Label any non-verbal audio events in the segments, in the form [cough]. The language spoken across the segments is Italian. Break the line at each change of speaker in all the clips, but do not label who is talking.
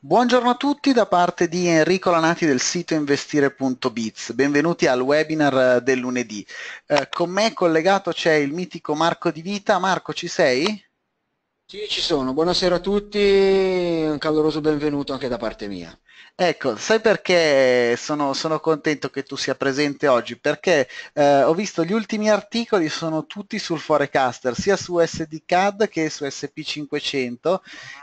Buongiorno a tutti da parte di Enrico Lanati del sito investire.biz, benvenuti al webinar eh, del lunedì. Eh, con me collegato c'è il mitico Marco Di Vita. Marco ci sei? Sì, ci sono. Buonasera a tutti, un caloroso benvenuto anche da parte mia. Ecco, sai perché sono, sono contento che tu sia presente oggi? Perché eh, ho visto gli ultimi articoli sono tutti sul Forecaster, sia su SDCAD che su SP500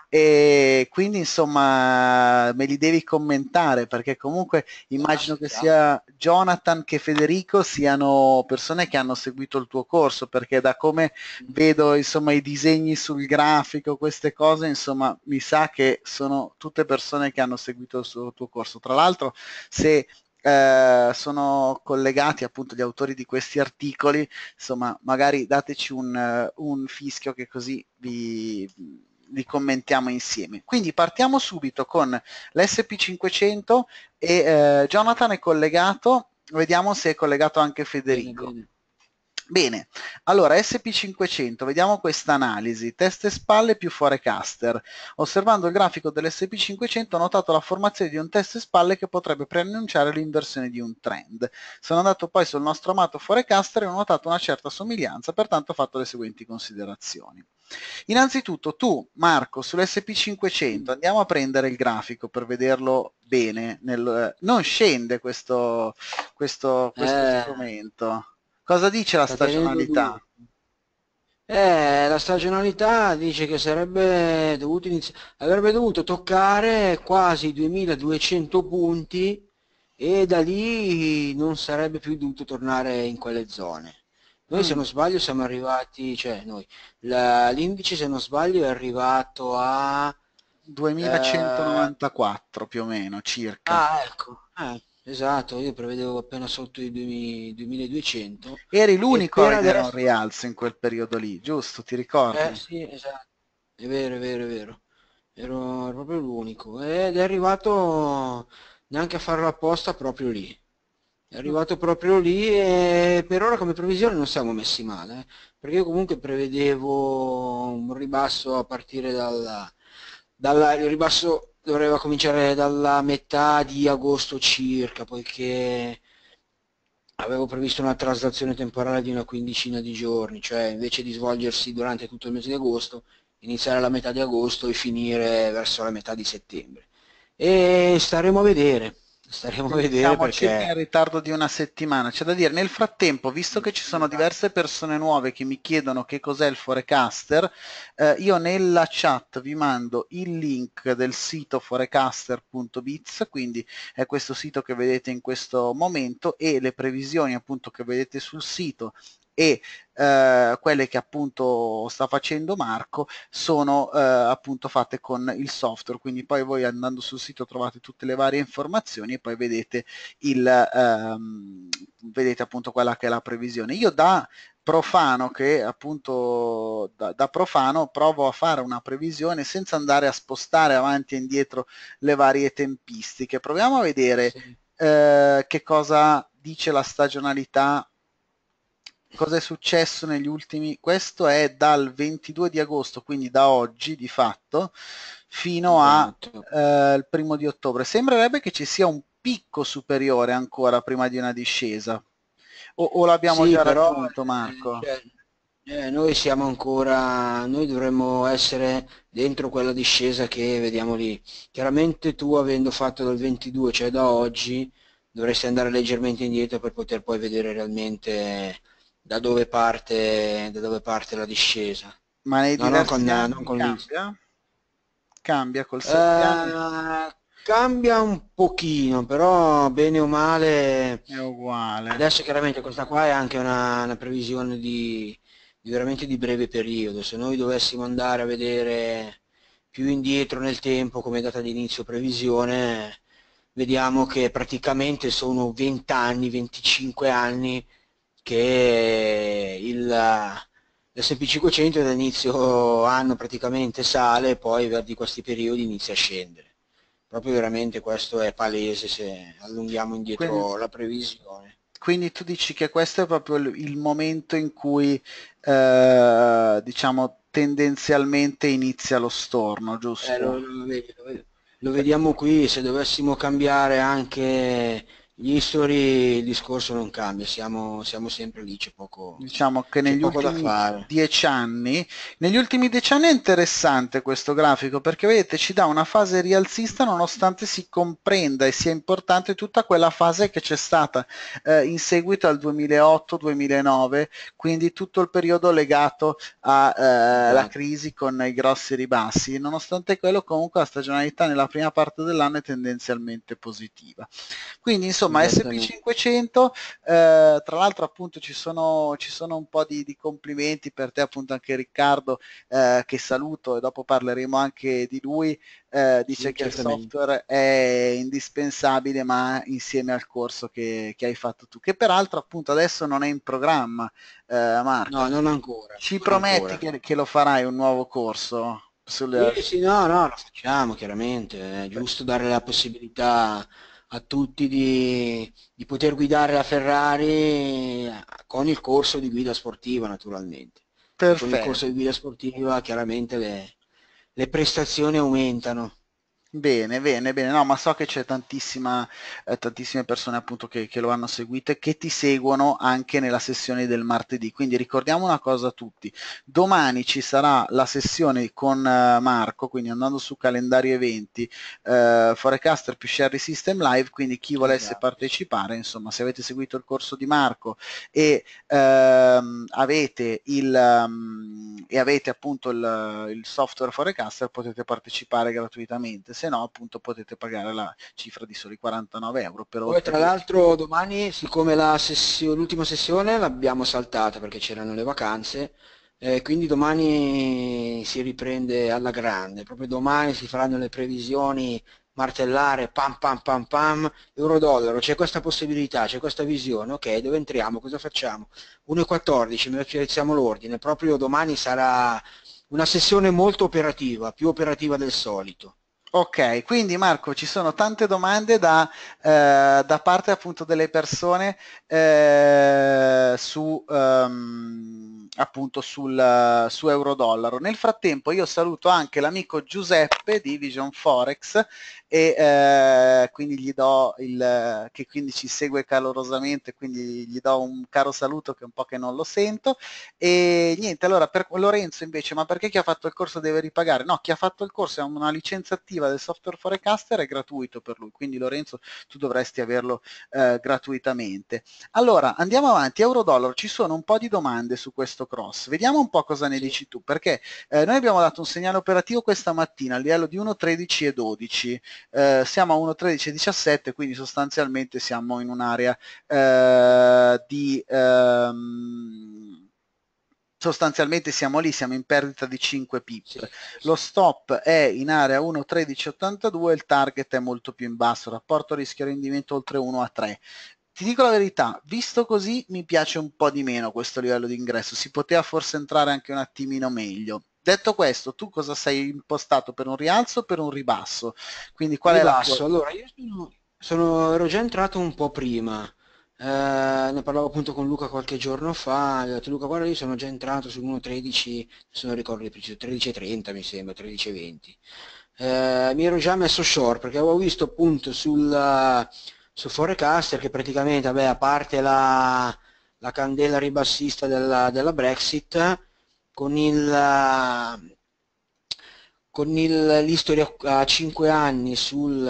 e quindi insomma me li devi commentare perché comunque immagino che sia Jonathan che Federico siano persone che hanno seguito il tuo corso perché da come vedo insomma i disegni sul grano grafico, queste cose, insomma, mi sa che sono tutte persone che hanno seguito il suo, tuo corso. Tra l'altro, se eh, sono collegati appunto gli autori di questi articoli, insomma, magari dateci un, eh, un fischio che così vi, li commentiamo insieme. Quindi partiamo subito con l'SP500 e eh, Jonathan è collegato, vediamo se è collegato anche Federico. Bene, bene. Bene, allora SP500, vediamo questa analisi, test spalle più forecaster. Osservando il grafico dell'SP500 ho notato la formazione di un test spalle che potrebbe preannunciare l'inversione di un trend. Sono andato poi sul nostro amato forecaster e ho notato una certa somiglianza, pertanto ho fatto le seguenti considerazioni. Innanzitutto tu, Marco, sull'SP500 andiamo a prendere il grafico per vederlo bene, nel... non scende questo, questo, questo eh. strumento Cosa dice la stagionalità?
Eh, la stagionalità dice che sarebbe dovuto avrebbe dovuto toccare quasi 2200 punti e da lì non sarebbe più dovuto tornare in quelle zone. Noi mm. se non sbaglio siamo arrivati, cioè noi, l'indice se non sbaglio è arrivato a... 2194
eh, più o meno, circa.
Ah, ecco. Eh Esatto, io prevedevo appena sotto i 2200.
Eri l'unico a vedere un
rialzo in quel periodo lì, giusto? Ti ricordi? Eh sì, esatto. È vero, è vero, è vero. Ero proprio l'unico. Ed è arrivato neanche a farlo apposta proprio lì. È arrivato proprio lì e per ora come previsione non siamo messi male, eh? perché io comunque prevedevo un ribasso a partire dal, dalla ribasso dovrebbe cominciare dalla metà di agosto circa, poiché avevo previsto una traslazione temporale di una quindicina di giorni, cioè invece di svolgersi durante tutto il mese di agosto, iniziare alla metà di agosto e finire verso la metà di settembre. E staremo a vedere staremo a vedere siamo perché... circa in
ritardo di una settimana c'è da dire nel frattempo visto che ci sono esatto. diverse persone nuove che mi chiedono che cos'è il forecaster eh, io nella chat vi mando il link del sito forecaster.biz quindi è questo sito che vedete in questo momento e le previsioni appunto che vedete sul sito e eh, quelle che appunto sta facendo Marco sono eh, appunto fatte con il software, quindi poi voi andando sul sito trovate tutte le varie informazioni e poi vedete, il, ehm, vedete appunto quella che è la previsione. Io da profano che appunto da, da, profano provo a fare una previsione senza andare a spostare avanti e indietro le varie tempistiche. Proviamo a vedere sì. eh, che cosa dice la stagionalità cosa è successo negli ultimi... Questo è dal 22 di agosto, quindi da oggi di fatto, fino al esatto. eh, primo di ottobre. Sembrerebbe che ci sia un picco
superiore ancora prima di una discesa.
O, o l'abbiamo sì, già però, raggiunto Marco? eh,
cioè, eh noi siamo ancora, noi dovremmo essere dentro quella discesa che vediamo lì. Chiaramente tu avendo fatto dal 22, cioè da oggi, dovresti andare leggermente indietro per poter poi vedere realmente da dove parte, da dove parte la discesa.
Ma nei diversi no, con, non con cambia?
Cambia col uh, Cambia un pochino, però bene o male è uguale. Adesso chiaramente questa qua è anche una, una previsione di, di veramente di breve periodo. Se noi dovessimo andare a vedere più indietro nel tempo come data di inizio previsione, vediamo che praticamente sono 20 anni, 25 anni che il, eh, l'SP500 dall'inizio anno praticamente sale e poi per di questi periodi inizia a scendere. Proprio veramente questo è palese se allunghiamo indietro quindi, la previsione. Quindi tu dici che questo è proprio
il momento in cui eh, diciamo tendenzialmente inizia lo storno,
giusto? Eh, lo, lo, lo, lo vediamo qui, se dovessimo cambiare anche gli history il discorso non cambia, siamo, siamo sempre lì, c'è poco Diciamo che
negli ultimi dieci anni, negli ultimi dieci anni è interessante questo grafico perché vedete ci dà una fase rialzista nonostante si comprenda e sia importante tutta quella fase che c'è stata eh, in seguito al 2008-2009, quindi tutto il periodo legato alla eh, esatto. crisi con i grossi ribassi, nonostante quello comunque la stagionalità nella prima parte dell'anno è tendenzialmente positiva. Quindi insomma insomma certo, SP500 eh, tra l'altro appunto ci sono, ci sono un po' di, di, complimenti per te appunto anche Riccardo eh, che saluto e dopo parleremo anche di lui eh, dice sì, che il software è indispensabile ma insieme al corso che, che, hai fatto tu che peraltro appunto adesso non è in programma eh, Marco no non ancora ci non prometti ancora. Che, che lo farai un nuovo corso? Sulle... Sì, sì,
no, no, lo facciamo chiaramente, è giusto dare la possibilità a tutti di, di poter guidare la Ferrari eh, con il corso di guida sportiva naturalmente. Perfetto. Con il corso di guida sportiva chiaramente le, le prestazioni
aumentano. Bene, bene, bene. No, ma so che c'è tantissima, eh, tantissime persone appunto che, che, lo hanno seguito e che ti seguono anche nella sessione del martedì. Quindi ricordiamo una cosa a tutti. Domani ci sarà la sessione con uh, Marco, quindi andando su calendario eventi, uh, Forecaster più Sherry System Live, quindi chi volesse esatto. partecipare, insomma, se avete seguito il corso di Marco e, uh, avete, il, um, e avete appunto il, il software Forecaster potete partecipare gratuitamente. Se se no appunto potete pagare la cifra di soli 49 euro per Poi, tra
l'altro domani siccome l'ultima sessio, sessione l'abbiamo saltata perché c'erano le vacanze eh, quindi domani si riprende alla grande, proprio domani si faranno le previsioni martellare, pam pam pam pam, euro dollaro, c'è questa possibilità, c'è questa visione, ok, dove entriamo, cosa facciamo? 1.14, mercializziamo l'ordine, proprio domani sarà una sessione molto operativa, più operativa del solito.
Ok, quindi Marco ci sono tante domande da, eh, da parte appunto delle persone eh, su... Um, appunto sul, su euro-dollaro. Nel frattempo io saluto anche l'amico Giuseppe di Vision Forex e eh, quindi gli do il, che quindi ci segue calorosamente, quindi gli do un caro saluto che è un po' che non lo sento. E niente, allora per Lorenzo invece, ma perché chi ha fatto il corso deve ripagare? No, chi ha fatto il corso ha una licenza attiva del software Forecaster, è gratuito per lui, quindi Lorenzo tu dovresti averlo eh, gratuitamente. Allora, andiamo avanti, euro-dollaro, ci sono un po' di domande su questo cross. Vediamo un po' cosa ne dici tu, perché eh, noi abbiamo dato un segnale operativo questa mattina a livello di 1.13 e 12, eh, siamo a 1.13 e 17, quindi sostanzialmente siamo in un'area eh, di... Ehm, sostanzialmente siamo lì, siamo in perdita di 5 pip. Sì, Lo stop è in area 1.1382, il target è molto più in basso, rapporto rischio rendimento oltre 1 a 3 ti dico la verità, visto così mi piace un po' di meno questo livello di ingresso, si poteva forse entrare anche un attimino meglio. Detto questo, tu cosa sei impostato per un
rialzo o per un ribasso? Quindi qual ribasso. è la tua... Allora,
io sono,
sono, ero già entrato un po' prima, eh, ne parlavo appunto con Luca qualche giorno fa, gli ho detto Luca guarda io sono già entrato sull'1.13, se non ricordo di preciso, 13.30 mi sembra, 13.20. Eh, mi ero già messo short perché avevo visto appunto sul su Forecaster che praticamente, vabbè, a parte la, la candela ribassista della, della Brexit, con il con l'history a 5 anni sul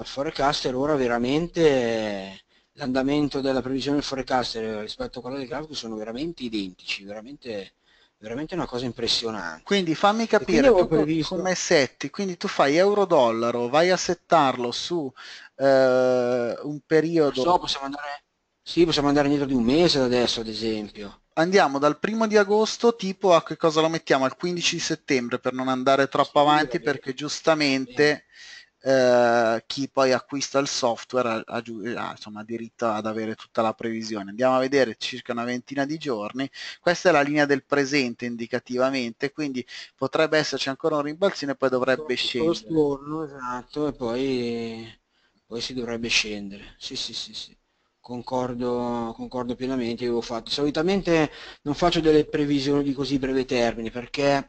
uh, forecaster ora veramente l'andamento della previsione del forecaster rispetto a quella del grafico sono veramente identici, veramente veramente una cosa impressionante.
Quindi fammi capire, quindi previsto... come setti, quindi tu fai euro-dollaro, vai a settarlo su eh, un periodo... Non so, possiamo andare... Sì, possiamo andare indietro di un mese da adesso, ad esempio. Andiamo dal primo di agosto tipo a che cosa lo mettiamo? Al 15 di settembre per non andare troppo sì, avanti perché giustamente... Sì eh, chi poi acquista il software ha, ha, insomma, diritto ad avere tutta la previsione. Andiamo a vedere circa una ventina di giorni, questa è la linea del presente indicativamente, quindi potrebbe esserci ancora un rimbalzino e poi dovrebbe
scendere. Storno, esatto, e poi, poi, si dovrebbe scendere. Sì, sì, sì, sì. Concordo, concordo pienamente, io ho fatto. Solitamente non faccio delle previsioni di così breve termine perché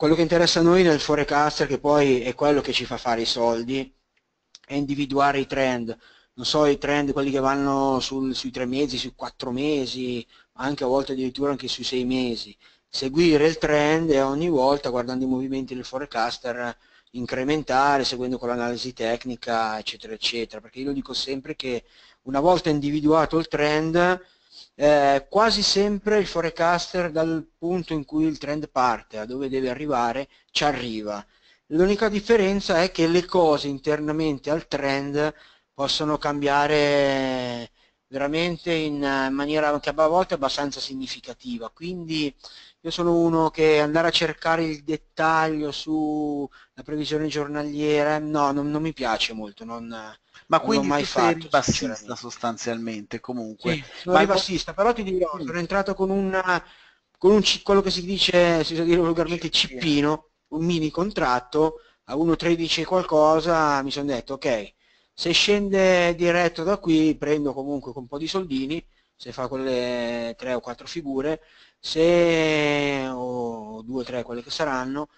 quello che interessa a noi nel forecaster, che poi è quello che ci fa fare i soldi, è individuare i trend. Non so, i trend, quelli che vanno sul, sui tre mesi, sui quattro mesi, anche a volte addirittura anche sui sei mesi. Seguire il trend e ogni volta, guardando i movimenti del forecaster, incrementare, seguendo con l'analisi tecnica, eccetera, eccetera. Perché io dico sempre che una volta individuato il trend, eh, quasi sempre il forecaster dal punto in cui il trend parte, a dove deve arrivare, ci arriva. L'unica differenza è che le cose internamente al trend possono cambiare veramente in maniera anche a volte abbastanza significativa, quindi io sono uno che andare a cercare il dettaglio sulla previsione giornaliera, no, non, non mi piace molto, non, ma quindi l'ho mai fatto, sei bassista sostanzialmente comunque sì, sono ma bassista però ti dirò mm. sono entrato con una con un quello che si dice si sa dire volgarmente cippino un mini contratto a 1.13 qualcosa mi sono detto ok se scende diretto da qui prendo comunque con un po' di soldini se fa quelle 3 o 4 figure, se, o 2 o 3 quelle che saranno,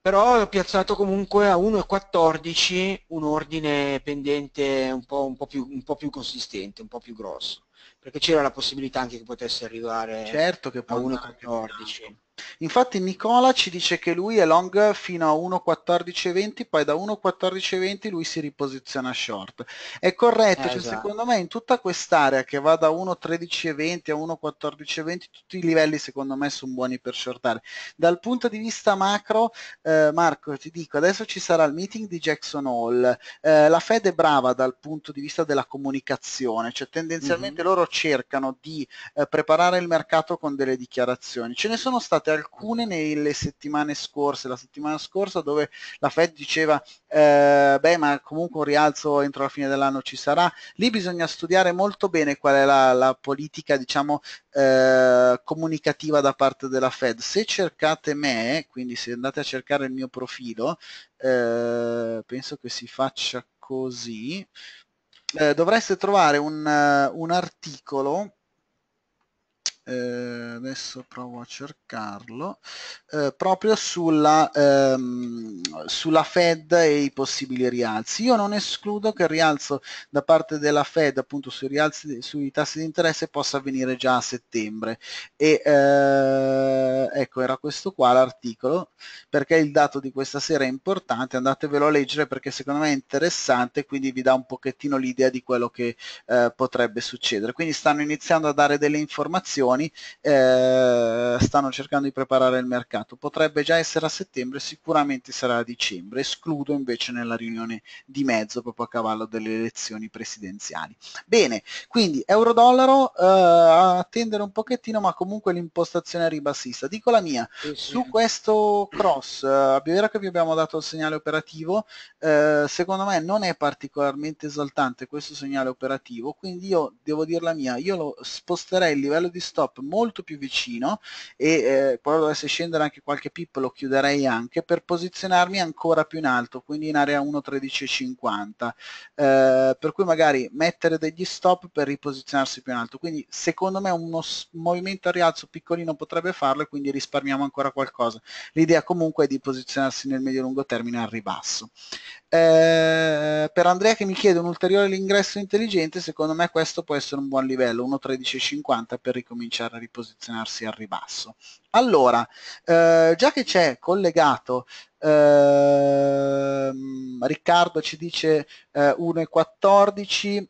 però ho piazzato comunque a 1,14 un ordine pendente un po', un, po più, un po, più, consistente, un po' più grosso, perché c'era la possibilità anche che potesse arrivare certo che a
1,14. Infatti Nicola ci dice che lui è long fino a 1.14.20, poi da 1.14.20 lui si riposiziona short. È corretto, eh, cioè, esatto. secondo me in tutta quest'area che va da 1.13.20 a 1.14.20, tutti i livelli secondo me sono buoni per shortare. Dal punto di vista macro, eh, Marco, ti dico, adesso ci sarà il meeting di Jackson Hall. Eh, la Fed è brava dal punto di vista della comunicazione, cioè tendenzialmente mm-hmm. loro cercano di eh, preparare il mercato con delle dichiarazioni. Ce ne sono state alcune nelle settimane scorse, la settimana scorsa dove la Fed diceva eh, beh ma comunque un rialzo entro la fine dell'anno ci sarà, lì bisogna studiare molto bene qual è la, la politica diciamo eh, comunicativa da parte della Fed. Se cercate me, quindi se andate a cercare il mio profilo, eh, penso che si faccia così, eh, dovreste trovare un, eh, un articolo eh, adesso provo a cercarlo, eh, proprio sulla, ehm, sulla Fed e i possibili rialzi. Io non escludo che il rialzo da parte della Fed appunto sui, rialzi, sui tassi di interesse possa avvenire già a settembre. E eh, ecco, era questo qua l'articolo, perché il dato di questa sera è importante, andatevelo a leggere perché secondo me è interessante, quindi vi dà un pochettino l'idea di quello che eh, potrebbe succedere. Quindi stanno iniziando a dare delle informazioni giovani eh, stanno cercando di preparare il mercato. Potrebbe già essere a settembre, sicuramente sarà a dicembre, escludo invece nella riunione di mezzo proprio a cavallo delle elezioni presidenziali. Bene, quindi euro-dollaro eh, attendere un pochettino ma comunque l'impostazione ribassista. Dico la mia, sì, sì. su questo cross, è eh, vero che vi abbiamo dato il segnale operativo, eh, secondo me non è particolarmente esaltante questo segnale operativo, quindi io devo dire la mia, io lo sposterei il livello di stop stop molto più vicino e eh, quando dovesse scendere anche qualche pip lo chiuderei anche per posizionarmi ancora più in alto, quindi in area 1.13.50, eh, per cui magari mettere degli stop per riposizionarsi più in alto, quindi secondo me uno movimento a rialzo piccolino potrebbe farlo e quindi risparmiamo ancora qualcosa. L'idea comunque è di posizionarsi nel medio-lungo termine al ribasso. Eh, per Andrea che mi chiede un ulteriore ingresso intelligente, secondo me questo può essere un buon livello, 1.13.50 per ricominciare a riposizionarsi al ribasso. Allora, eh, già che c'è collegato, eh, Riccardo ci dice 1.14. Eh,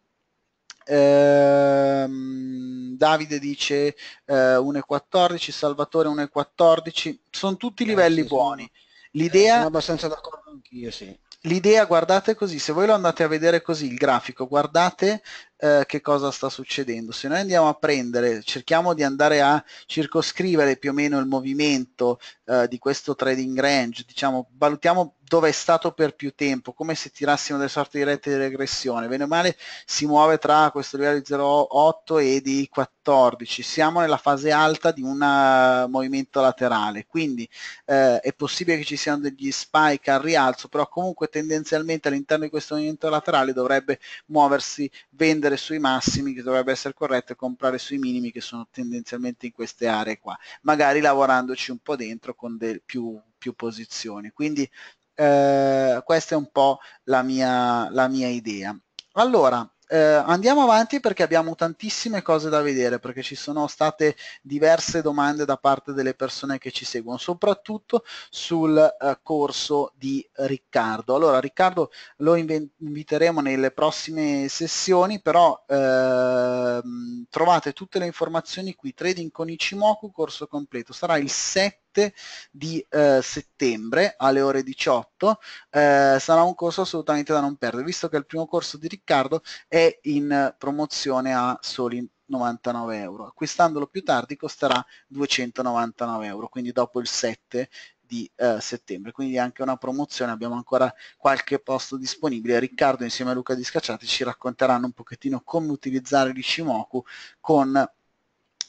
ehm, Davide dice 1.14, eh, Salvatore 1.14, sono tutti livelli sì, buoni. L'idea... sono abbastanza d'accordo
anch'io, sì
l'idea guardate così, se voi lo andate a vedere così il grafico, guardate eh, che cosa sta succedendo. Se noi andiamo a prendere, cerchiamo di andare a circoscrivere più o meno il movimento eh, di questo trading range, diciamo, valutiamo dove è stato per più tempo, come se tirassimo delle sorte di rette di regressione, bene o male si muove tra questo livello di 0,8 e di 14, siamo nella fase alta di un eh, movimento laterale, quindi eh, è possibile che ci siano degli spike al rialzo, però comunque tendenzialmente all'interno di questo movimento laterale dovrebbe muoversi, vendere vendere sui massimi che dovrebbe essere corretto e comprare sui minimi che sono tendenzialmente in queste aree qua, magari lavorandoci un po' dentro con del, più, più posizioni. Quindi eh, questa è un po' la mia, la mia idea. Allora, eh, andiamo avanti perché abbiamo tantissime cose da vedere, perché ci sono state diverse domande da parte delle persone che ci seguono, soprattutto sul eh, corso di Riccardo. Allora, Riccardo lo inv inviteremo nelle prossime sessioni, però eh, trovate tutte le informazioni qui, Trading con Ichimoku, corso completo, sarà il 7 7 di eh, settembre alle ore 18. Eh, sarà un corso assolutamente da non perdere, visto che il primo corso di Riccardo è in promozione a soli 99 euro. Acquistandolo più tardi costerà 299 euro, quindi dopo il 7 di eh, settembre, quindi anche una promozione, abbiamo ancora qualche posto disponibile. Riccardo insieme a Luca di scacciati ci racconteranno un pochettino come utilizzare l'Ishimoku con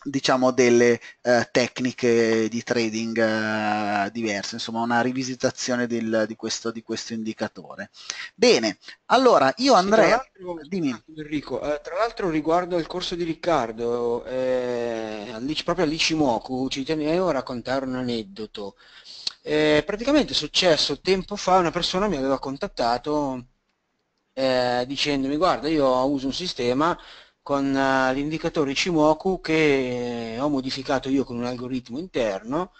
diciamo delle eh, tecniche di trading eh, diverse, insomma una rivisitazione del, di, questo, di, questo, indicatore. Bene, allora io andrei...
Sì, Enrico, eh, tra l'altro riguardo al corso di Riccardo, eh, proprio all'Ichimoku, ci tenevo a raccontare un aneddoto. Eh, praticamente è successo tempo fa, una persona mi aveva contattato eh, dicendomi guarda io uso un sistema con eh, l'indicatore Cimoku che eh, ho modificato io con un algoritmo interno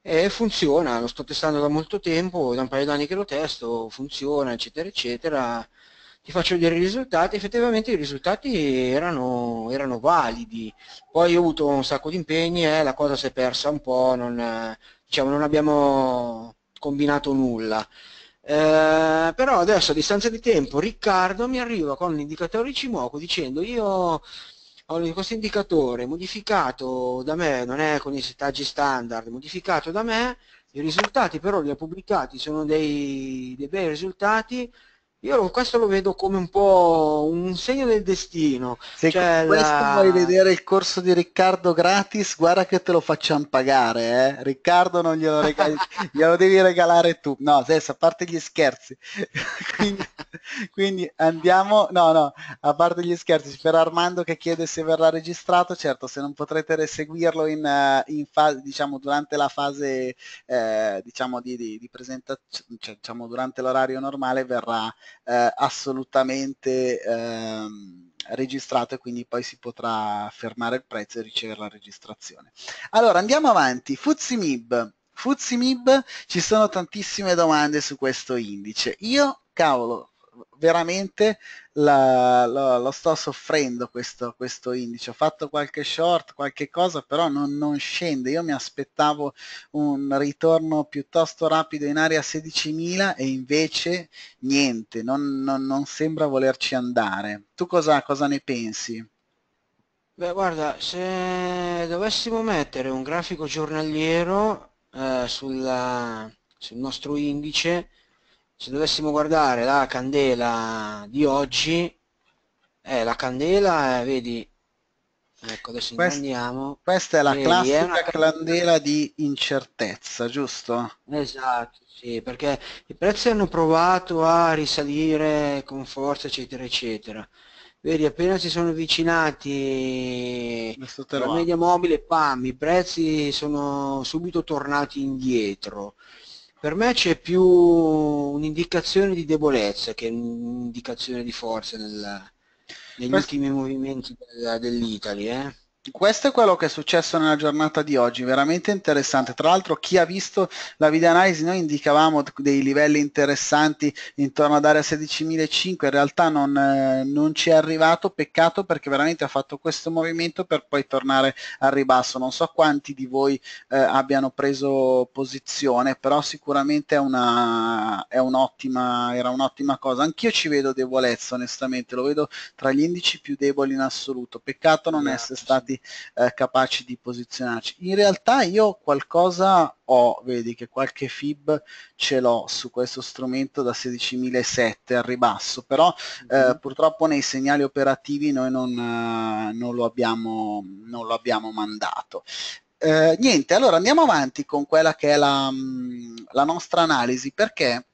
e funziona, lo sto testando da molto tempo, da un paio d'anni che lo testo, funziona eccetera eccetera, ti faccio vedere i risultati, effettivamente i risultati erano, erano validi, poi ho avuto un sacco di impegni e eh, la cosa si è persa un po', non, eh, diciamo, non abbiamo combinato nulla. Eh, però adesso a distanza di tempo Riccardo mi arriva con l'indicatore Cimoco dicendo io ho questo indicatore modificato da me, non è con i settaggi standard, modificato da me, i risultati però li ho pubblicati, sono dei, dei bei risultati, io questo lo vedo come un po' un segno del destino.
Se cioè questo la... vuoi vedere il corso di Riccardo gratis, guarda che te lo facciamo pagare, eh? Riccardo non glielo, regali... [laughs] glielo devi regalare tu. No, adesso a parte gli scherzi. [laughs] quindi, quindi, andiamo, no, no, a parte gli scherzi, per Armando che chiede se verrà registrato, certo, se non potrete seguirlo in, eh, in fase, diciamo, durante la fase, eh, diciamo, di, di, di presentazione, cioè, diciamo, durante l'orario normale verrà eh, assolutamente ehm, registrato e quindi poi si potrà fermare il prezzo e ricevere la registrazione. Allora andiamo avanti, Fuzimib. Fuzimib ci sono tantissime domande su questo indice. Io, cavolo, veramente la, la, lo sto soffrendo questo, questo, indice. Ho fatto qualche short, qualche cosa, però non, non, scende. Io mi aspettavo un ritorno piuttosto rapido in area 16.000 e invece niente, non, non, non sembra volerci andare. Tu cosa, cosa ne pensi?
Beh, guarda, se dovessimo mettere un grafico giornaliero eh, sulla, sul nostro indice, se dovessimo guardare la candela di oggi, eh, la candela, eh, vedi, ecco adesso questa, andiamo. Questa è la vedi, classica è una...
candela
di incertezza, giusto? Esatto, sì, perché i prezzi hanno provato a risalire con forza, eccetera, eccetera. Vedi, appena si sono avvicinati alla media mobile, pam, i prezzi sono subito tornati indietro. Per me c'è più un'indicazione di debolezza che un'indicazione di forza nel, negli Questo... ultimi movimenti dell'Italia. Eh? questo è quello che è successo nella giornata di oggi, veramente
interessante. Tra l'altro chi ha visto la videoanalisi noi indicavamo dei livelli interessanti intorno ad area 16.005, in realtà non, eh, non, ci è arrivato, peccato perché veramente ha fatto questo movimento per poi tornare al ribasso. Non so quanti di voi eh, abbiano preso posizione, però sicuramente è una, è un'ottima, era un'ottima cosa. Anch'io ci vedo debolezza onestamente, lo vedo tra gli indici più deboli in assoluto, peccato non yeah. essere stati eh, capaci di posizionarci. In realtà io qualcosa ho, vedi che qualche FIB ce l'ho su questo strumento da 16.007 al ribasso, però mm-hmm. eh, mhm. purtroppo nei segnali operativi noi non, eh, non, lo, abbiamo, non lo abbiamo mandato. Eh, niente, allora andiamo avanti con quella che è la, mm, la nostra analisi, perché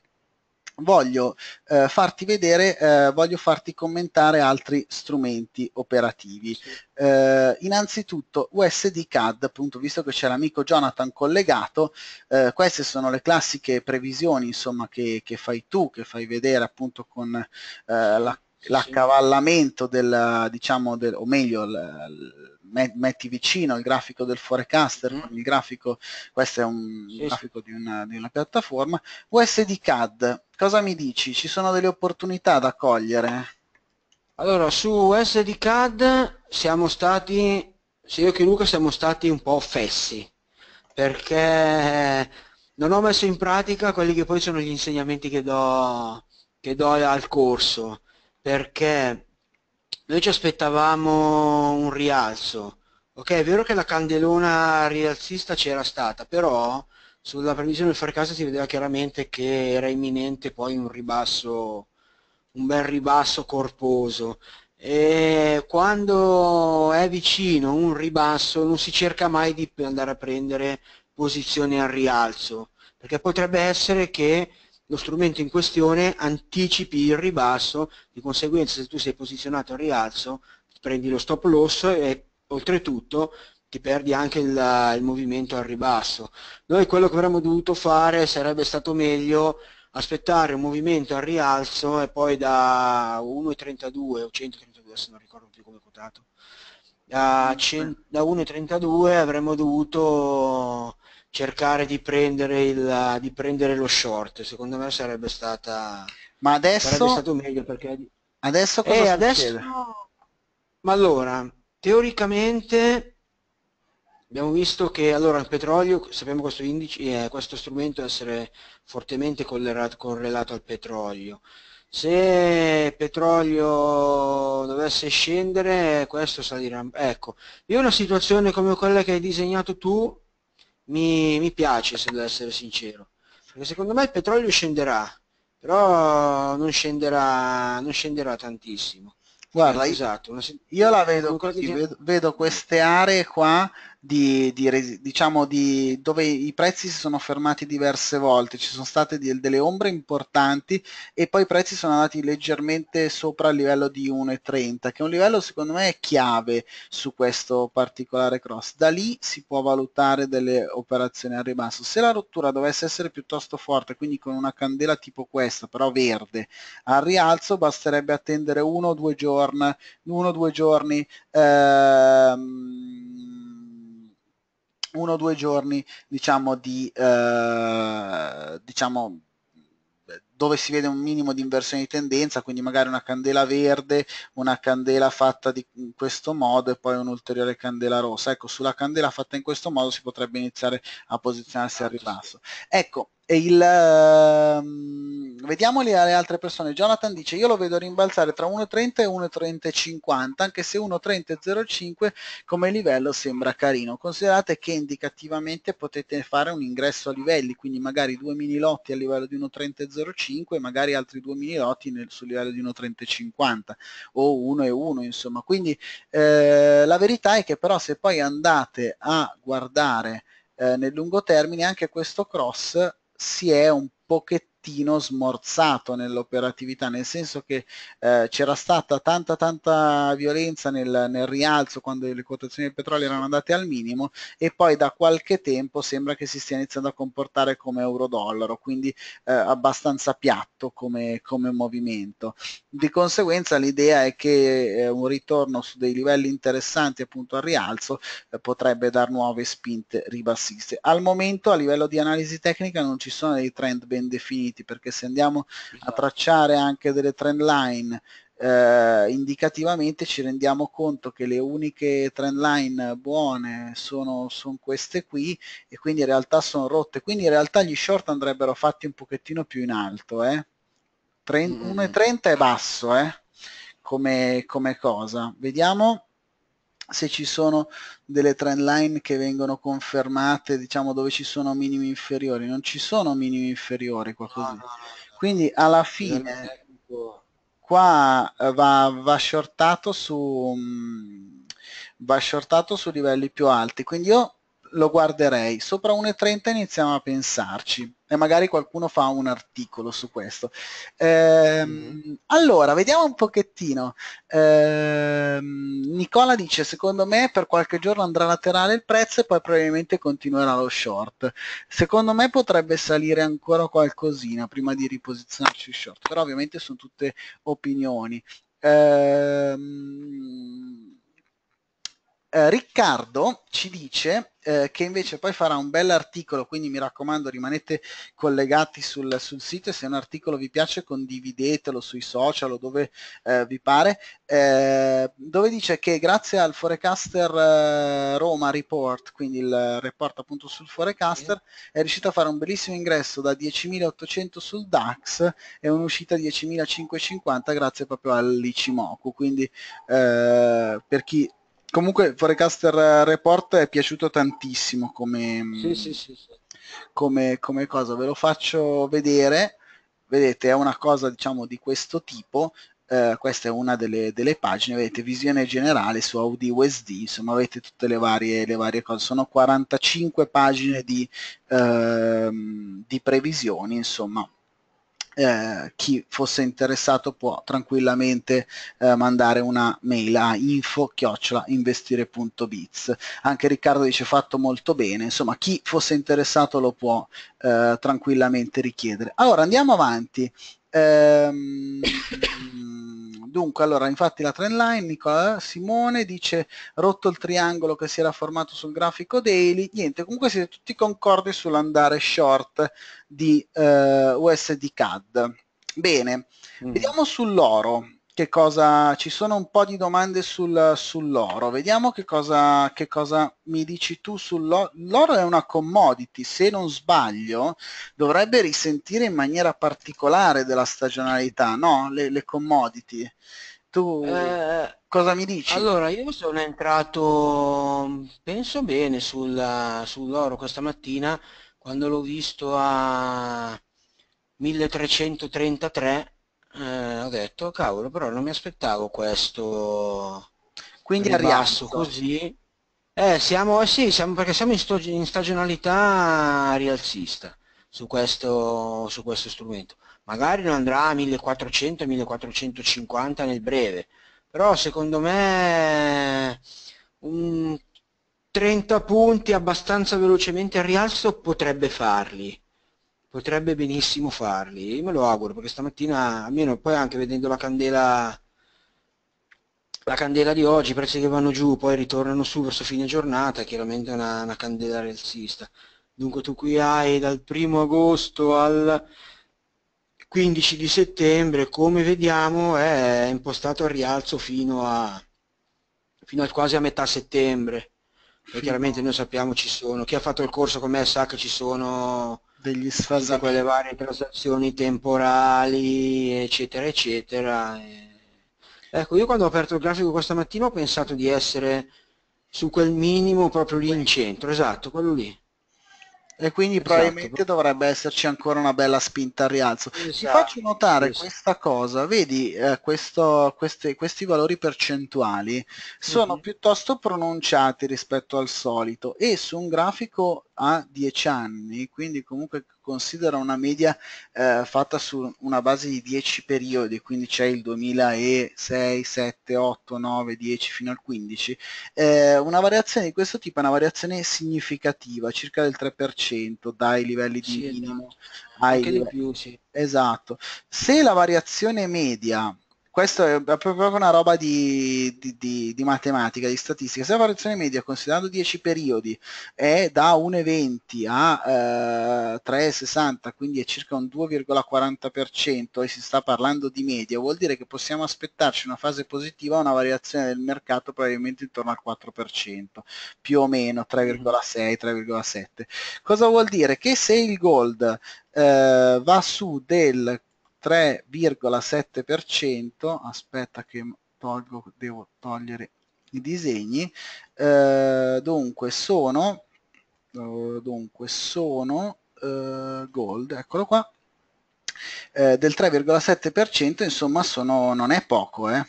voglio eh, farti vedere, eh, voglio farti commentare altri strumenti operativi. Sì. Eh, innanzitutto USD CAD, appunto visto che c'è l'amico Jonathan collegato, eh, queste sono le classiche previsioni insomma, che, che, fai tu, che fai vedere appunto con eh, la l'accavallamento del, diciamo, del, o meglio, l, l, metti vicino il grafico del forecaster mm. il grafico, questo è un sì, grafico sì. Di, una, di una piattaforma, USD CAD,
cosa mi dici? Ci sono delle opportunità da cogliere? Allora, su USD CAD siamo stati, sia io che Luca siamo stati un po' fessi, perché non ho messo in pratica quelli che poi sono gli insegnamenti che do, che do al corso perché noi ci aspettavamo un rialzo. Ok, è vero che la candelona rialzista c'era stata, però sulla previsione del forecast si vedeva chiaramente che era imminente poi un ribasso, un bel ribasso corposo. E quando è vicino un ribasso non si cerca mai di andare a prendere posizioni al rialzo, perché potrebbe essere che lo strumento in questione anticipi il ribasso, di conseguenza se tu sei posizionato al rialzo prendi lo stop loss e oltretutto ti perdi anche il, il movimento al ribasso. Noi quello che avremmo dovuto fare sarebbe stato meglio aspettare un movimento al rialzo e poi da 1,32 o 132 se non ricordo più come quotato da, da 1,32 avremmo dovuto cercare di prendere, il, di prendere lo short, secondo me sarebbe stata... Ma adesso... Sarebbe stato meglio perché... Adesso eh, cosa eh, adesso... Ma allora, teoricamente abbiamo visto che allora il petrolio, sappiamo questo indice, eh, questo strumento essere fortemente correlato, correlato al petrolio. Se il petrolio dovesse scendere, questo salirà. Ecco, io una situazione come quella che hai disegnato tu, mi, mi piace se devo essere sincero, perché secondo me il petrolio scenderà, però non scenderà, non scenderà tantissimo. Guarda, esatto,
io la vedo così, vedo, vedo queste aree qua di, di, diciamo di dove i prezzi si sono fermati diverse volte, ci sono state di, delle ombre importanti e poi i prezzi sono andati leggermente sopra il livello di 1,30 che è un livello secondo me chiave su questo particolare cross. Da lì si può valutare delle operazioni a ribasso. Se la rottura dovesse essere piuttosto forte, quindi con una candela tipo questa, però verde, al rialzo basterebbe attendere uno o due giorni, uno o due giorni ehm, uno o due giorni diciamo di eh, diciamo dove si vede un minimo di inversione di tendenza, quindi magari una candela verde, una candela fatta di, in questo modo e poi un'ulteriore candela rossa. Ecco, sulla candela fatta in questo modo si potrebbe iniziare a posizionarsi al esatto, ribasso. Ecco, e il, um, ehm, vediamo le, altre persone. Jonathan dice io lo vedo rimbalzare tra 1.30 e 1.30.50 anche se 1.30.05 come livello sembra carino. Considerate che indicativamente potete fare un ingresso a livelli, quindi magari due mini lotti a livello di 1.30.05 e magari altri due mini lotti nel, sul livello di 1.30.50 o 1 e 1 insomma. Quindi eh, la verità è che però se poi andate a guardare eh, nel lungo termine anche questo cross se é um pocket pochettino smorzato nell'operatività, nel senso che eh, c'era stata tanta tanta violenza nel, nel, rialzo quando le quotazioni del petrolio erano andate al minimo e poi da qualche tempo sembra che si stia iniziando a comportare come euro-dollaro, quindi eh, abbastanza piatto come, come, movimento. Di conseguenza l'idea è che eh, un ritorno su dei livelli interessanti appunto al rialzo eh, potrebbe dar nuove spinte ribassiste. Al momento a livello di analisi tecnica non ci sono dei trend ben definiti siti, perché se andiamo a esatto. tracciare anche delle trend line eh, indicativamente ci rendiamo conto che le uniche trend line buone sono, sono, queste qui e quindi in realtà sono rotte quindi in realtà gli short andrebbero fatti un pochettino più in alto eh? 1,30 mm, mm, mm. è basso eh? come, come cosa vediamo se ci sono delle trend line che vengono confermate, diciamo dove ci sono minimi inferiori, non ci sono minimi inferiori qua così. Quindi alla fine qua eh, va, va shortato su mm, va shortato su livelli più alti. Quindi io lo guarderei. Sopra 1,30 iniziamo a pensarci e magari qualcuno fa un articolo su questo. Ehm, mm. Allora, vediamo un pochettino. Ehm, Nicola dice, secondo me per qualche giorno andrà laterale il prezzo e poi probabilmente continuerà lo short. Secondo me potrebbe salire ancora qualcosina prima di riposizionarci short, però ovviamente sono tutte opinioni. Ehm, eh, Riccardo ci dice eh, che invece poi farà un bel articolo, quindi mi raccomando rimanete collegati sul, sul, sito e se un articolo vi piace condividetelo sui social o dove eh, vi pare, eh, dove dice che grazie al Forecaster eh, Roma Report, quindi il report appunto sul Forecaster, è riuscito a fare un bellissimo ingresso da 10.800 sul DAX e un'uscita 10.550 grazie proprio all'Ichimoku, quindi eh, per chi comunque Forecaster eh, Report è piaciuto tantissimo come, mm, sì, sì, sì, come, come cosa, ve lo faccio vedere, vedete è una cosa diciamo di questo tipo, Uh, questa è una delle, delle, pagine, vedete visione generale su Audi USD, insomma avete tutte le varie, le varie cose, sono 45 pagine di, uh, di previsioni, insomma eh, chi fosse interessato può tranquillamente eh, mandare una mail a info-investire.biz. Anche Riccardo dice fatto molto bene, insomma chi fosse interessato lo può eh, tranquillamente richiedere. Allora andiamo avanti. Ehm, Dunque, allora, infatti la trendline, Nicola Simone dice rotto il triangolo che si era formato sul grafico daily, niente, comunque siete tutti concordi sull'andare short di eh, USD CAD. Bene, mm. vediamo sull'oro che cosa ci sono un po' di domande sul, sull'oro vediamo che cosa, che cosa mi dici tu sull'oro l'oro è una commodity se non sbaglio dovrebbe risentire in maniera particolare della stagionalità no le, le commodity tu
eh, cosa mi dici allora io sono entrato penso bene sulla, sull'oro questa mattina quando l'ho visto a 1333 eh, ho detto cavolo però non mi aspettavo questo quindi a riasso così eh, siamo, sì, siamo, perché siamo in, in, stagionalità rialzista su questo, su questo strumento. Magari non andrà a 1400-1450 nel breve, però secondo me un 30 punti abbastanza velocemente a rialzo potrebbe farli potrebbe benissimo farli, io me lo auguro perché stamattina, almeno poi anche vedendo la candela la candela di oggi, i prezzi che vanno giù, poi ritornano su verso fine giornata, chiaramente è una, una candela rialzista. Dunque tu qui hai dal 1 agosto al 15 di settembre, come vediamo è impostato al rialzo fino, a, fino a quasi a metà settembre. E chiaramente noi sappiamo ci sono, chi ha fatto il corso con me sa che ci sono degli sfasati. Tutte quelle varie transazioni temporali, eccetera, eccetera. E... Ecco, io quando ho aperto il grafico questa mattina ho pensato di essere su quel minimo proprio lì in centro, esatto, quello lì
e quindi esatto. probabilmente dovrebbe esserci ancora una bella spinta al rialzo. Esatto. Ti faccio notare esatto. questa cosa, vedi eh, questo, questi, questi valori percentuali sono mm-hmm. piuttosto pronunciati rispetto al solito e su un grafico a 10 anni, quindi comunque considera una media eh, fatta su una base di 10 periodi, quindi c'è il 2006, 7, 8, 9, 10 fino al 15, eh, una variazione di questo tipo è una variazione significativa, circa del 3% dai livelli di sì, minimo esatto.
ai livelli... di più, sì.
Esatto. Se la variazione media questo è proprio una roba di, di, di, di matematica, di statistica. Se la variazione media, considerando 10 periodi, è da 1,20 a eh, 3,60, quindi è circa un 2,40% e si sta parlando di media, vuol dire che possiamo aspettarci una fase positiva, una variazione del mercato probabilmente intorno al 4%, più o meno 3,6, 3,7. Cosa vuol dire? Che se il gold eh, va su del 3,7%, aspetta che tolgo, devo togliere i disegni, eh, dunque sono, eh, dunque sono eh, gold, eccolo qua, eh, del 3,7% insomma sono, non è poco, eh.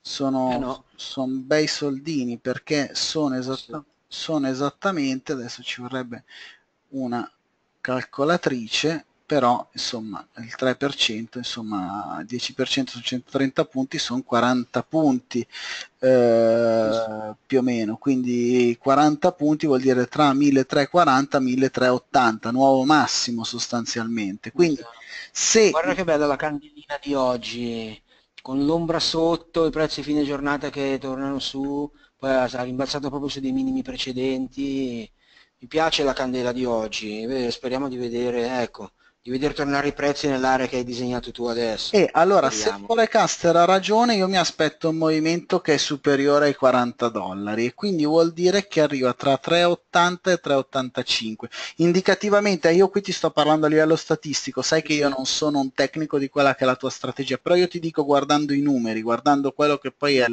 sono, eh no. sono bei soldini perché sono, esatta, sì. sono esattamente, adesso ci vorrebbe una calcolatrice, però insomma il 3% insomma 10% su 130 punti sono 40 punti eh, più o meno quindi 40 punti vuol dire tra 1340 e 1380 nuovo massimo sostanzialmente quindi se guarda che bella la
candelina di oggi con l'ombra sotto i prezzi fine giornata che tornano su poi ha rimbalzato proprio su dei minimi precedenti mi piace la candela di oggi eh, speriamo di vedere ecco di vedere tornare i prezzi nell'area che hai disegnato tu adesso. E allora, Vediamo. se
Polecaster ha ragione, io mi aspetto un movimento che è superiore ai 40 dollari e quindi vuol dire che arriva tra 3,80 e 3,85. Indicativamente, io qui ti sto parlando a livello statistico, sai che io non sono un tecnico di quella che è la tua strategia, però io ti dico guardando i numeri, guardando quello che poi è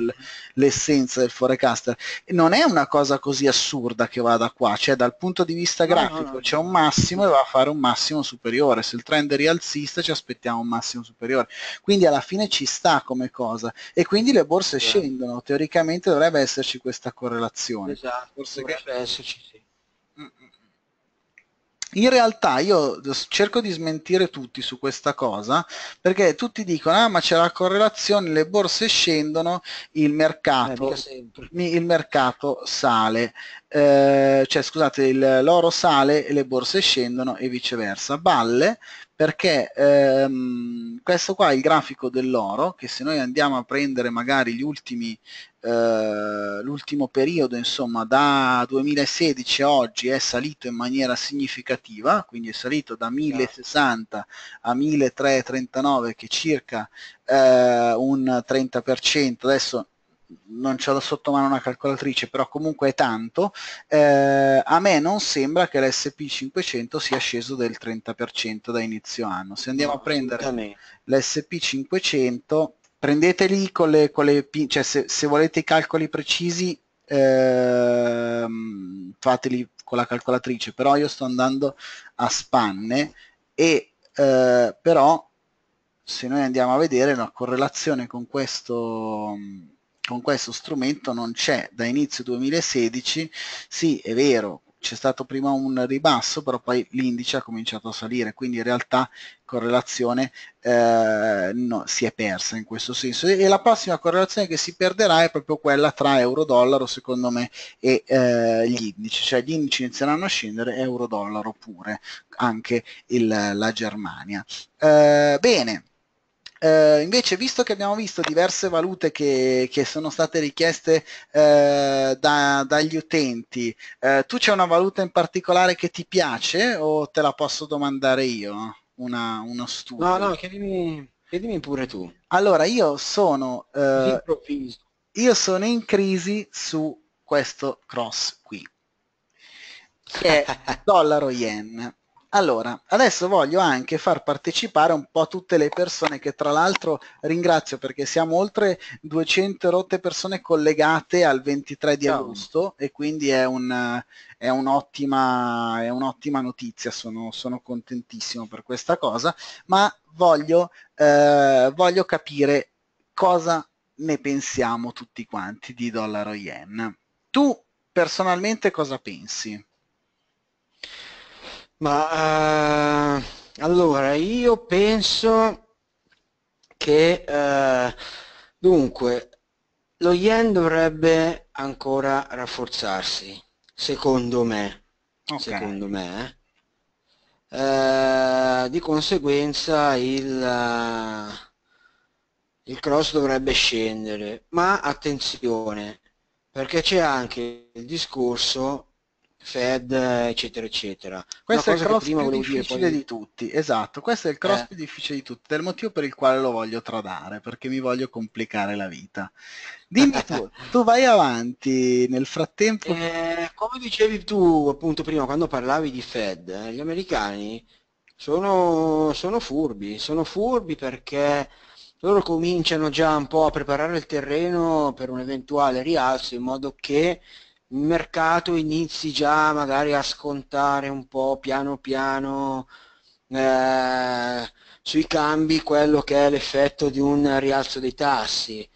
l'essenza del forecaster, non è una cosa così assurda che vada qua, cioè dal punto di vista grafico no, no, no. c'è un massimo e va a fare un massimo superiore superiore, se il trend è rialzista ci aspettiamo un massimo superiore. Quindi alla fine ci sta come cosa e quindi le borse sì. scendono, teoricamente dovrebbe esserci questa correlazione.
Esatto, Forse dovrebbe che... esserci, sì
in realtà io cerco di smentire tutti su questa cosa perché tutti dicono ah ma c'è la correlazione le borse scendono il mercato, eh, il mercato sale eh, cioè scusate il, l'oro sale e le borse scendono e viceversa balle perché ehm, questo qua è il grafico dell'oro che se noi andiamo a prendere magari gli ultimi eh, l'ultimo periodo, insomma, da 2016 a oggi è salito in maniera significativa, quindi è salito da 1060 a 1339 che è circa eh, un 30%, adesso non c'ho sotto mano una calcolatrice, però comunque è tanto, eh, a me non sembra che l'SP500 sia sceso del 30% da inizio anno. Se andiamo a prendere l'SP500, prendeteli con le, con le cioè se, se volete i calcoli precisi ehm, fateli con la calcolatrice, però io sto andando a spanne e eh, però se noi andiamo a vedere la correlazione con questo con questo strumento non c'è da inizio 2016 sì è vero c'è stato prima un ribasso, però poi l'indice ha cominciato a salire, quindi in realtà correlazione eh, no, si è persa in questo senso. E, la prossima correlazione che si perderà è proprio quella tra euro-dollaro, secondo me, e eh, gli indici, cioè gli indici inizieranno a scendere, euro-dollaro pure, anche il, la Germania. Eh, bene. Eh, invece, visto che abbiamo visto diverse valute che, che sono state richieste eh, da, dagli utenti, eh, tu c'è una valuta in particolare che ti piace o te la posso domandare io? Una, uno studio? No, no,
chiedimi,
chiedimi pure tu. Allora, io sono, eh, io sono in crisi su questo cross qui, che è [laughs] dollaro yen. Allora, adesso voglio anche far partecipare un po' tutte le persone che tra l'altro ringrazio perché siamo oltre 200 rotte persone collegate al 23 di Ciao. agosto e quindi è, un, è, un'ottima, è un'ottima, notizia, sono, sono, contentissimo per questa cosa, ma voglio, eh, voglio capire cosa ne pensiamo tutti quanti di dollaro yen. Tu personalmente cosa pensi?
Ma uh, allora io penso che uh, dunque lo yen dovrebbe ancora rafforzarsi, secondo me. Okay. Secondo me. Uh, di conseguenza il, il cross dovrebbe scendere, ma attenzione, perché c'è anche il discorso Fed, eccetera, eccetera. Questo è il cross più difficile poi... di tutti, esatto, questo è il cross eh.
più difficile di tutti, è il motivo per il quale lo voglio tradare, perché mi voglio complicare la vita. Dimmi tu, [laughs] tu vai
avanti, nel frattempo... Eh, come dicevi tu appunto prima, quando parlavi di Fed, eh, gli americani sono, sono furbi, sono furbi perché loro cominciano già un po' a preparare il terreno per un eventuale rialzo in modo che il mercato inizi già magari a scontare un po' piano piano eh, sui cambi quello che è l'effetto di un rialzo dei tassi,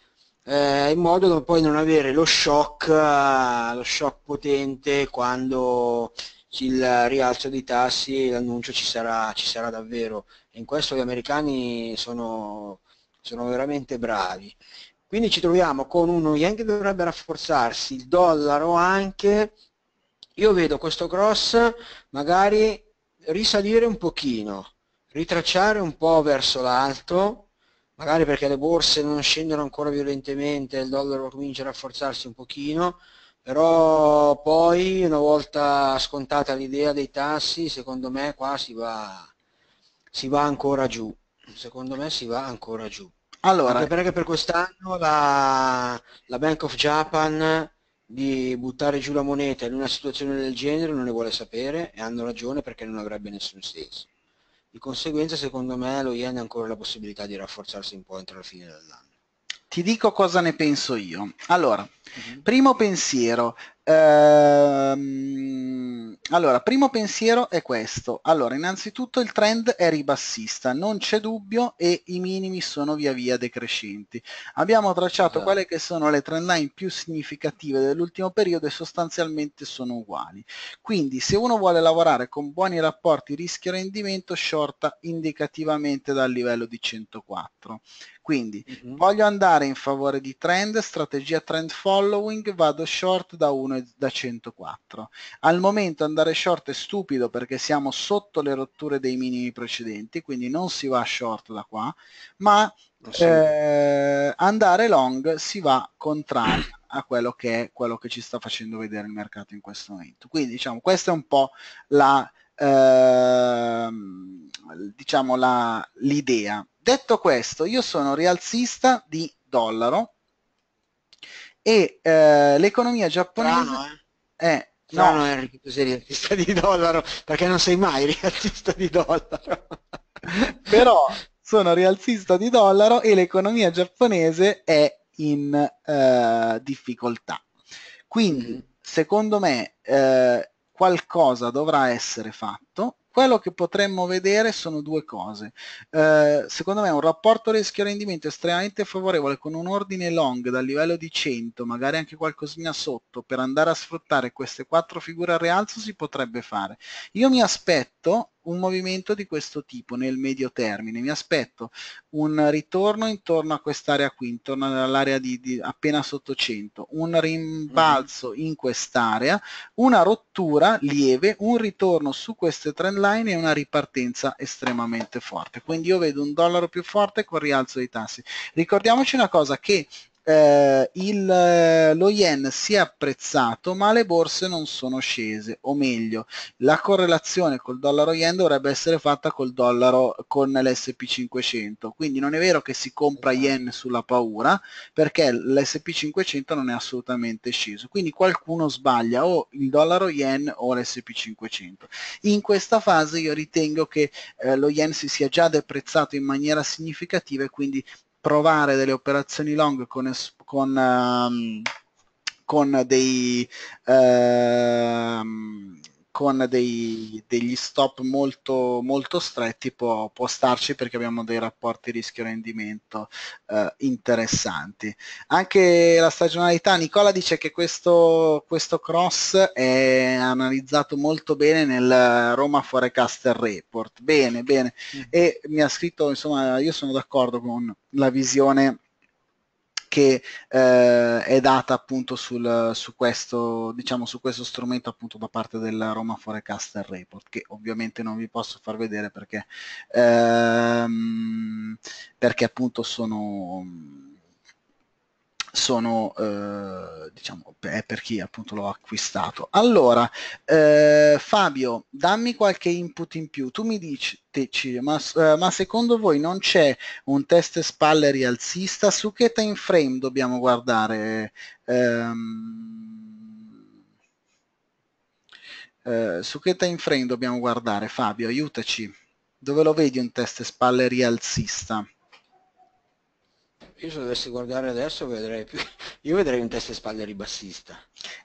eh, in modo da poi non avere lo shock, eh, lo shock potente quando il rialzo dei tassi l'annuncio ci sarà, ci sarà davvero. in questo gli americani sono, sono veramente bravi. Quindi ci troviamo con uno yen che dovrebbe rafforzarsi, il dollaro anche, io vedo questo cross magari risalire un pochino, ritracciare un po' verso l'alto, magari perché le borse non scendono ancora violentemente, il dollaro comincia a rafforzarsi un pochino, però poi una volta scontata l'idea dei tassi, secondo me qua si va, si va ancora giù, secondo me si va ancora giù. Allora, capire che per quest'anno la, la Bank of Japan di buttare giù la moneta in una situazione del genere non ne vuole sapere e hanno ragione perché non avrebbe nessun senso. Di conseguenza secondo me lo Yen ha ancora la possibilità di rafforzarsi un po' entro la fine dell'anno.
Ti dico cosa ne penso io. Allora, uh-huh. primo pensiero, Ehm, allora, primo pensiero è questo. Allora, innanzitutto il trend è ribassista, non c'è dubbio e i minimi sono via via decrescenti. Abbiamo tracciato esatto. quelle che sono le trend line più significative dell'ultimo periodo e sostanzialmente sono uguali. Quindi se uno vuole lavorare con buoni rapporti rischio-rendimento, shorta indicativamente dal livello di 104. Quindi mm-hmm. voglio andare in favore di trend, strategia trend following, vado short da 1 e da 104. Al momento andare short è stupido perché siamo sotto le rotture dei minimi precedenti, quindi non si va short da qua, ma eh, eh, andare long si va contrario a quello che è quello che ci sta facendo vedere il mercato in questo momento. Quindi diciamo questa è un po' la eh, diciamo la, l'idea Detto questo, io sono rialzista di dollaro e eh, l'economia giapponese... Strano, eh? È, eh, Strano, no, Enrico, tu sei rialzista
di dollaro,
perché non sei mai [laughs] rialzista di dollaro. Però [laughs] sono rialzista di dollaro e l'economia giapponese è in eh, difficoltà. Quindi, mm. secondo me, eh, qualcosa dovrà essere fatto quello che potremmo vedere sono due cose. Eh, secondo me un rapporto rischio-rendimento estremamente favorevole con un ordine long dal livello di 100, magari anche qualcosina sotto, per andare a sfruttare queste quattro figure a rialzo si potrebbe fare. Io mi aspetto un movimento di questo tipo nel medio termine. Mi aspetto un ritorno intorno a quest'area qui, intorno all'area di, di appena sotto 100, un rimbalzo mhm. in quest'area, una rottura lieve, un ritorno su queste trend line e una ripartenza estremamente forte. Quindi io vedo un dollaro più forte con rialzo dei tassi. Ricordiamoci una cosa che eh, il, eh, lo yen si è apprezzato ma le borse non sono scese, o meglio la correlazione col dollaro yen dovrebbe essere fatta col dollaro con l'SP500, quindi non è vero che si compra yen sulla paura perché l'SP500 non è assolutamente sceso, quindi qualcuno sbaglia o il dollaro yen o l'SP500. In questa fase io ritengo che eh, lo yen si sia già deprezzato in maniera significativa e quindi provare delle operazioni long con, con, um, con dei... Uh, con dei, degli stop molto, molto stretti può, può, starci perché abbiamo dei rapporti rischio-rendimento eh, interessanti. Anche la stagionalità, Nicola dice che questo, questo cross è analizzato molto bene nel Roma Forecaster Report, bene, bene, mm. e mi ha scritto, insomma, io sono d'accordo con la visione che eh, è data appunto sul, su, questo, diciamo, su questo strumento appunto da parte del Roma Forecaster Report, che ovviamente non vi posso far vedere perché, ehm, perché appunto sono sono eh, diciamo è per chi appunto l'ho acquistato allora eh, Fabio dammi qualche input in più tu mi dici ma, eh, ma, secondo voi non c'è un test spalle rialzista su che time frame dobbiamo guardare ehm, eh, su che time frame dobbiamo guardare Fabio aiutaci dove lo vedi un test spalle rialzista
io se dovessi guardare adesso vedrei più... [laughs] Io vedrei un testa e spalle ribassista,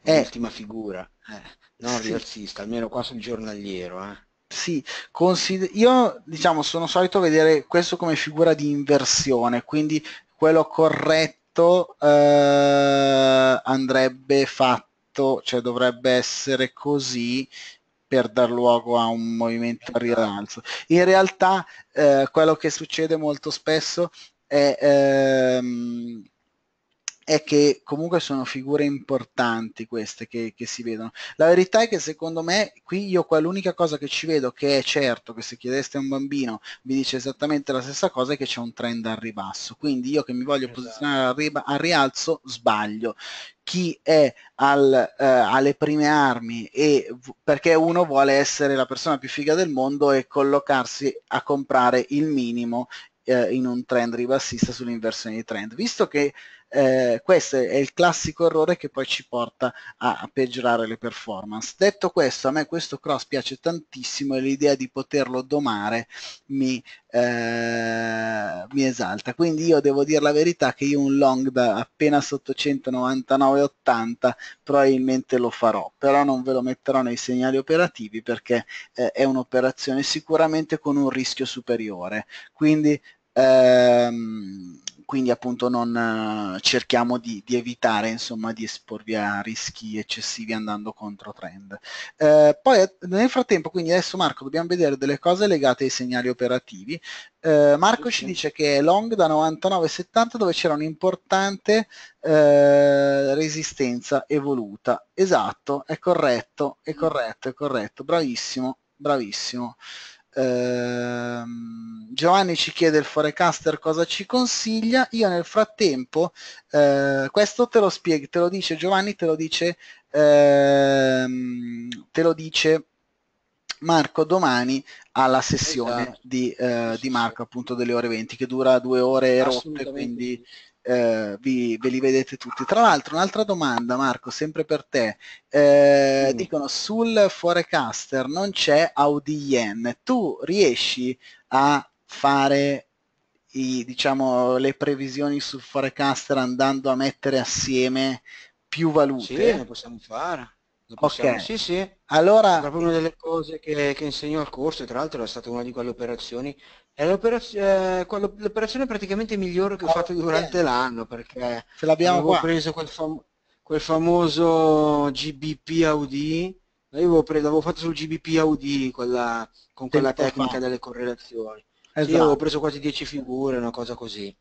eh. ultima figura, eh. non sì. ribassista, almeno qua sul giornaliero. Eh.
Sì, consider- io diciamo sono solito vedere questo come figura di inversione, quindi quello corretto eh, andrebbe fatto, cioè dovrebbe essere così per dar luogo a un movimento a rialzo. In realtà eh, quello che succede molto spesso è, ehm, è che comunque sono figure importanti queste che, che, si vedono. La verità è che secondo me qui io qua l'unica cosa che ci vedo, che è certo che se chiedeste a un bambino vi dice esattamente la stessa cosa, è che c'è un trend al ribasso. Quindi io che mi voglio esatto. posizionare al, riba- al rialzo sbaglio chi è al, uh, alle prime armi e v- perché uno vuole essere la persona più figa del mondo e collocarsi a comprare il minimo eh, in un trend ribassista sull'inversione di trend, visto che eh, questo è il classico errore che poi ci porta a, a, peggiorare le performance. Detto questo, a me questo cross piace tantissimo e l'idea di poterlo domare mi, eh, mi esalta. Quindi io devo dire la verità che io un long da appena sotto 199,80 probabilmente lo farò, però non ve lo metterò nei segnali operativi perché eh, è un'operazione sicuramente con un rischio superiore. Quindi Ehm, quindi appunto non, eh, cerchiamo di, di, evitare insomma, di esporvi a rischi eccessivi andando contro trend. Eh, poi nel frattempo, quindi adesso Marco, dobbiamo vedere delle cose legate ai segnali operativi. Eh, Marco okay. ci dice che è long da 99,70 dove c'era un'importante eh, resistenza evoluta. Esatto, è corretto, è corretto, è corretto, bravissimo, bravissimo. Ehm, Giovanni ci chiede il forecaster cosa ci consiglia. Io nel frattempo, eh, questo te lo spiego, te lo dice Giovanni, te lo dice, ehm, te lo dice Marco domani alla sessione esatto. di, eh, di, Marco appunto delle ore 20 che dura due ore e rotte quindi eh, vi, ve li vedete tutti. Tra l'altro, un'altra domanda, Marco, sempre per te. Eh, mm. Dicono sul forecaster non c'è Audi Yen. Tu riesci a fare i, diciamo, le previsioni sul forecaster andando a mettere assieme più valute?
Sì, lo possiamo fare ok, sì, sì. Allora... È Proprio una delle cose che, che insegno al corso, e tra l'altro è stata una di quelle operazioni, è eh, l'operazione, eh, praticamente migliore che ho fatto durante l'anno, perché Ce avevo qua. preso quel, fam quel, famoso GBP Audi, io l'avevo fatto sul GBP Audi quella, con quella Tempo tecnica fa. delle correlazioni.
Esatto. io avevo preso
quasi 10 figure, una cosa
così.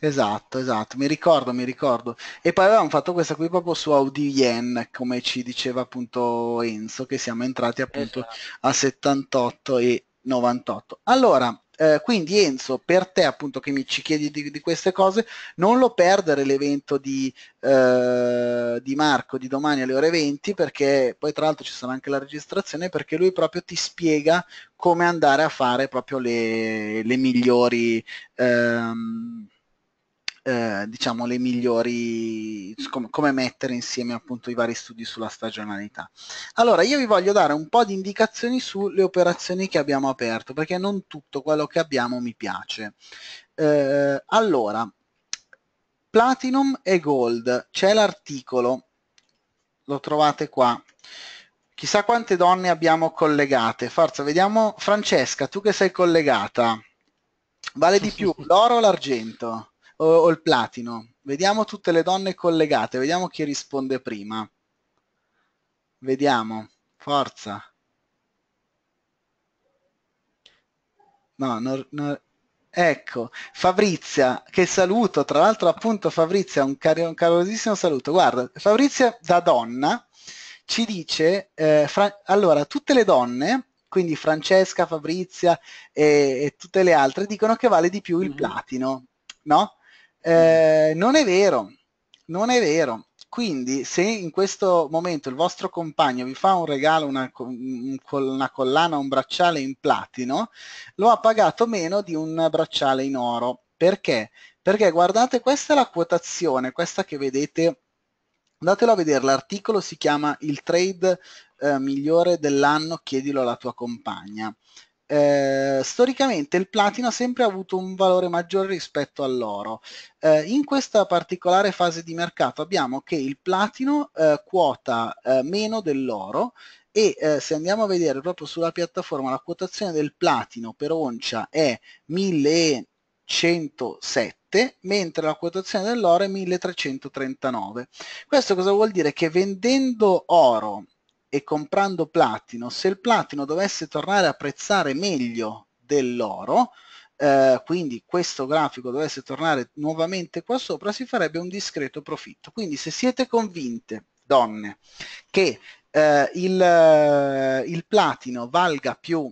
Esatto, esatto, mi ricordo, mi ricordo. E poi avevamo fatto questa qui proprio su Audi Yen, come ci diceva appunto Enzo, che siamo entrati appunto esatto. a 78 e 98. Allora, eh, quindi Enzo, per te appunto che mi ci chiedi di, di queste cose, non lo perdere l'evento di, eh, di, Marco di domani alle ore 20 perché poi tra l'altro ci sarà anche la registrazione perché lui proprio ti spiega come andare a fare proprio le, le migliori... Ehm, eh, diciamo le migliori com- come mettere insieme appunto i vari studi sulla stagionalità allora io vi voglio dare un po' di indicazioni sulle operazioni che abbiamo aperto perché non tutto quello che abbiamo mi piace eh, allora platinum e gold c'è l'articolo lo trovate qua chissà quante donne abbiamo collegate forza vediamo Francesca tu che sei collegata vale di più [laughs] l'oro o l'argento o, o il platino. Vediamo tutte le donne collegate, vediamo chi risponde prima. Vediamo, forza. No, no, no. Ecco, Fabrizia, che saluto, tra l'altro appunto Fabrizia, un, cari- un calorosissimo saluto. Guarda, Fabrizia da donna ci dice, eh, fra- allora, tutte le donne, quindi Francesca, Fabrizia e-, e, tutte le altre, dicono che vale di più il mm-hmm. platino, no? Eh, non è vero, non è vero. Quindi se in questo momento il vostro compagno vi fa un regalo, una, una collana, un bracciale in platino, lo ha pagato meno di un bracciale in oro. Perché? Perché guardate, questa è la quotazione, questa che vedete andatelo a vedere, l'articolo si chiama Il trade eh, migliore dell'anno, chiedilo alla tua compagna eh, storicamente il platino ha sempre avuto un valore maggiore rispetto all'oro. Eh, in questa particolare fase di mercato abbiamo che il platino eh, quota eh, meno dell'oro e eh, se andiamo a vedere proprio sulla piattaforma la quotazione del platino per oncia è 1107 mentre la quotazione dell'oro è 1339. Questo cosa vuol dire? Che vendendo oro e comprando platino, se il platino dovesse tornare a prezzare meglio dell'oro, eh, quindi questo grafico dovesse tornare nuovamente qua sopra, si farebbe un discreto profitto. Quindi se siete convinte, donne, che eh, il, eh, il platino valga più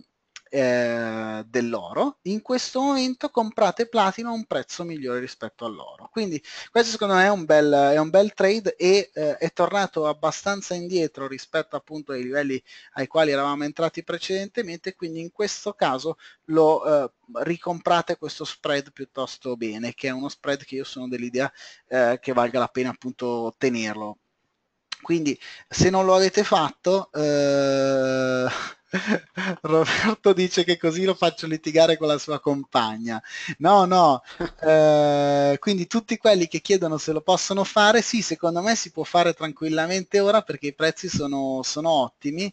eh, dell'oro, in questo momento comprate platino a un prezzo migliore rispetto all'oro. Quindi questo secondo me è un bel, è un bel trade e eh, è tornato abbastanza indietro rispetto appunto ai livelli ai quali eravamo entrati precedentemente, quindi in questo caso lo eh, ricomprate questo spread piuttosto bene, che è uno spread che io sono dell'idea eh, che valga la pena appunto tenerlo. Quindi se non lo avete fatto... Eh, [laughs] Roberto dice che così lo faccio litigare con la sua compagna. No, no, [laughs] eh, quindi tutti quelli che chiedono se lo possono fare, sì, secondo me si può fare tranquillamente ora perché i prezzi sono, sono ottimi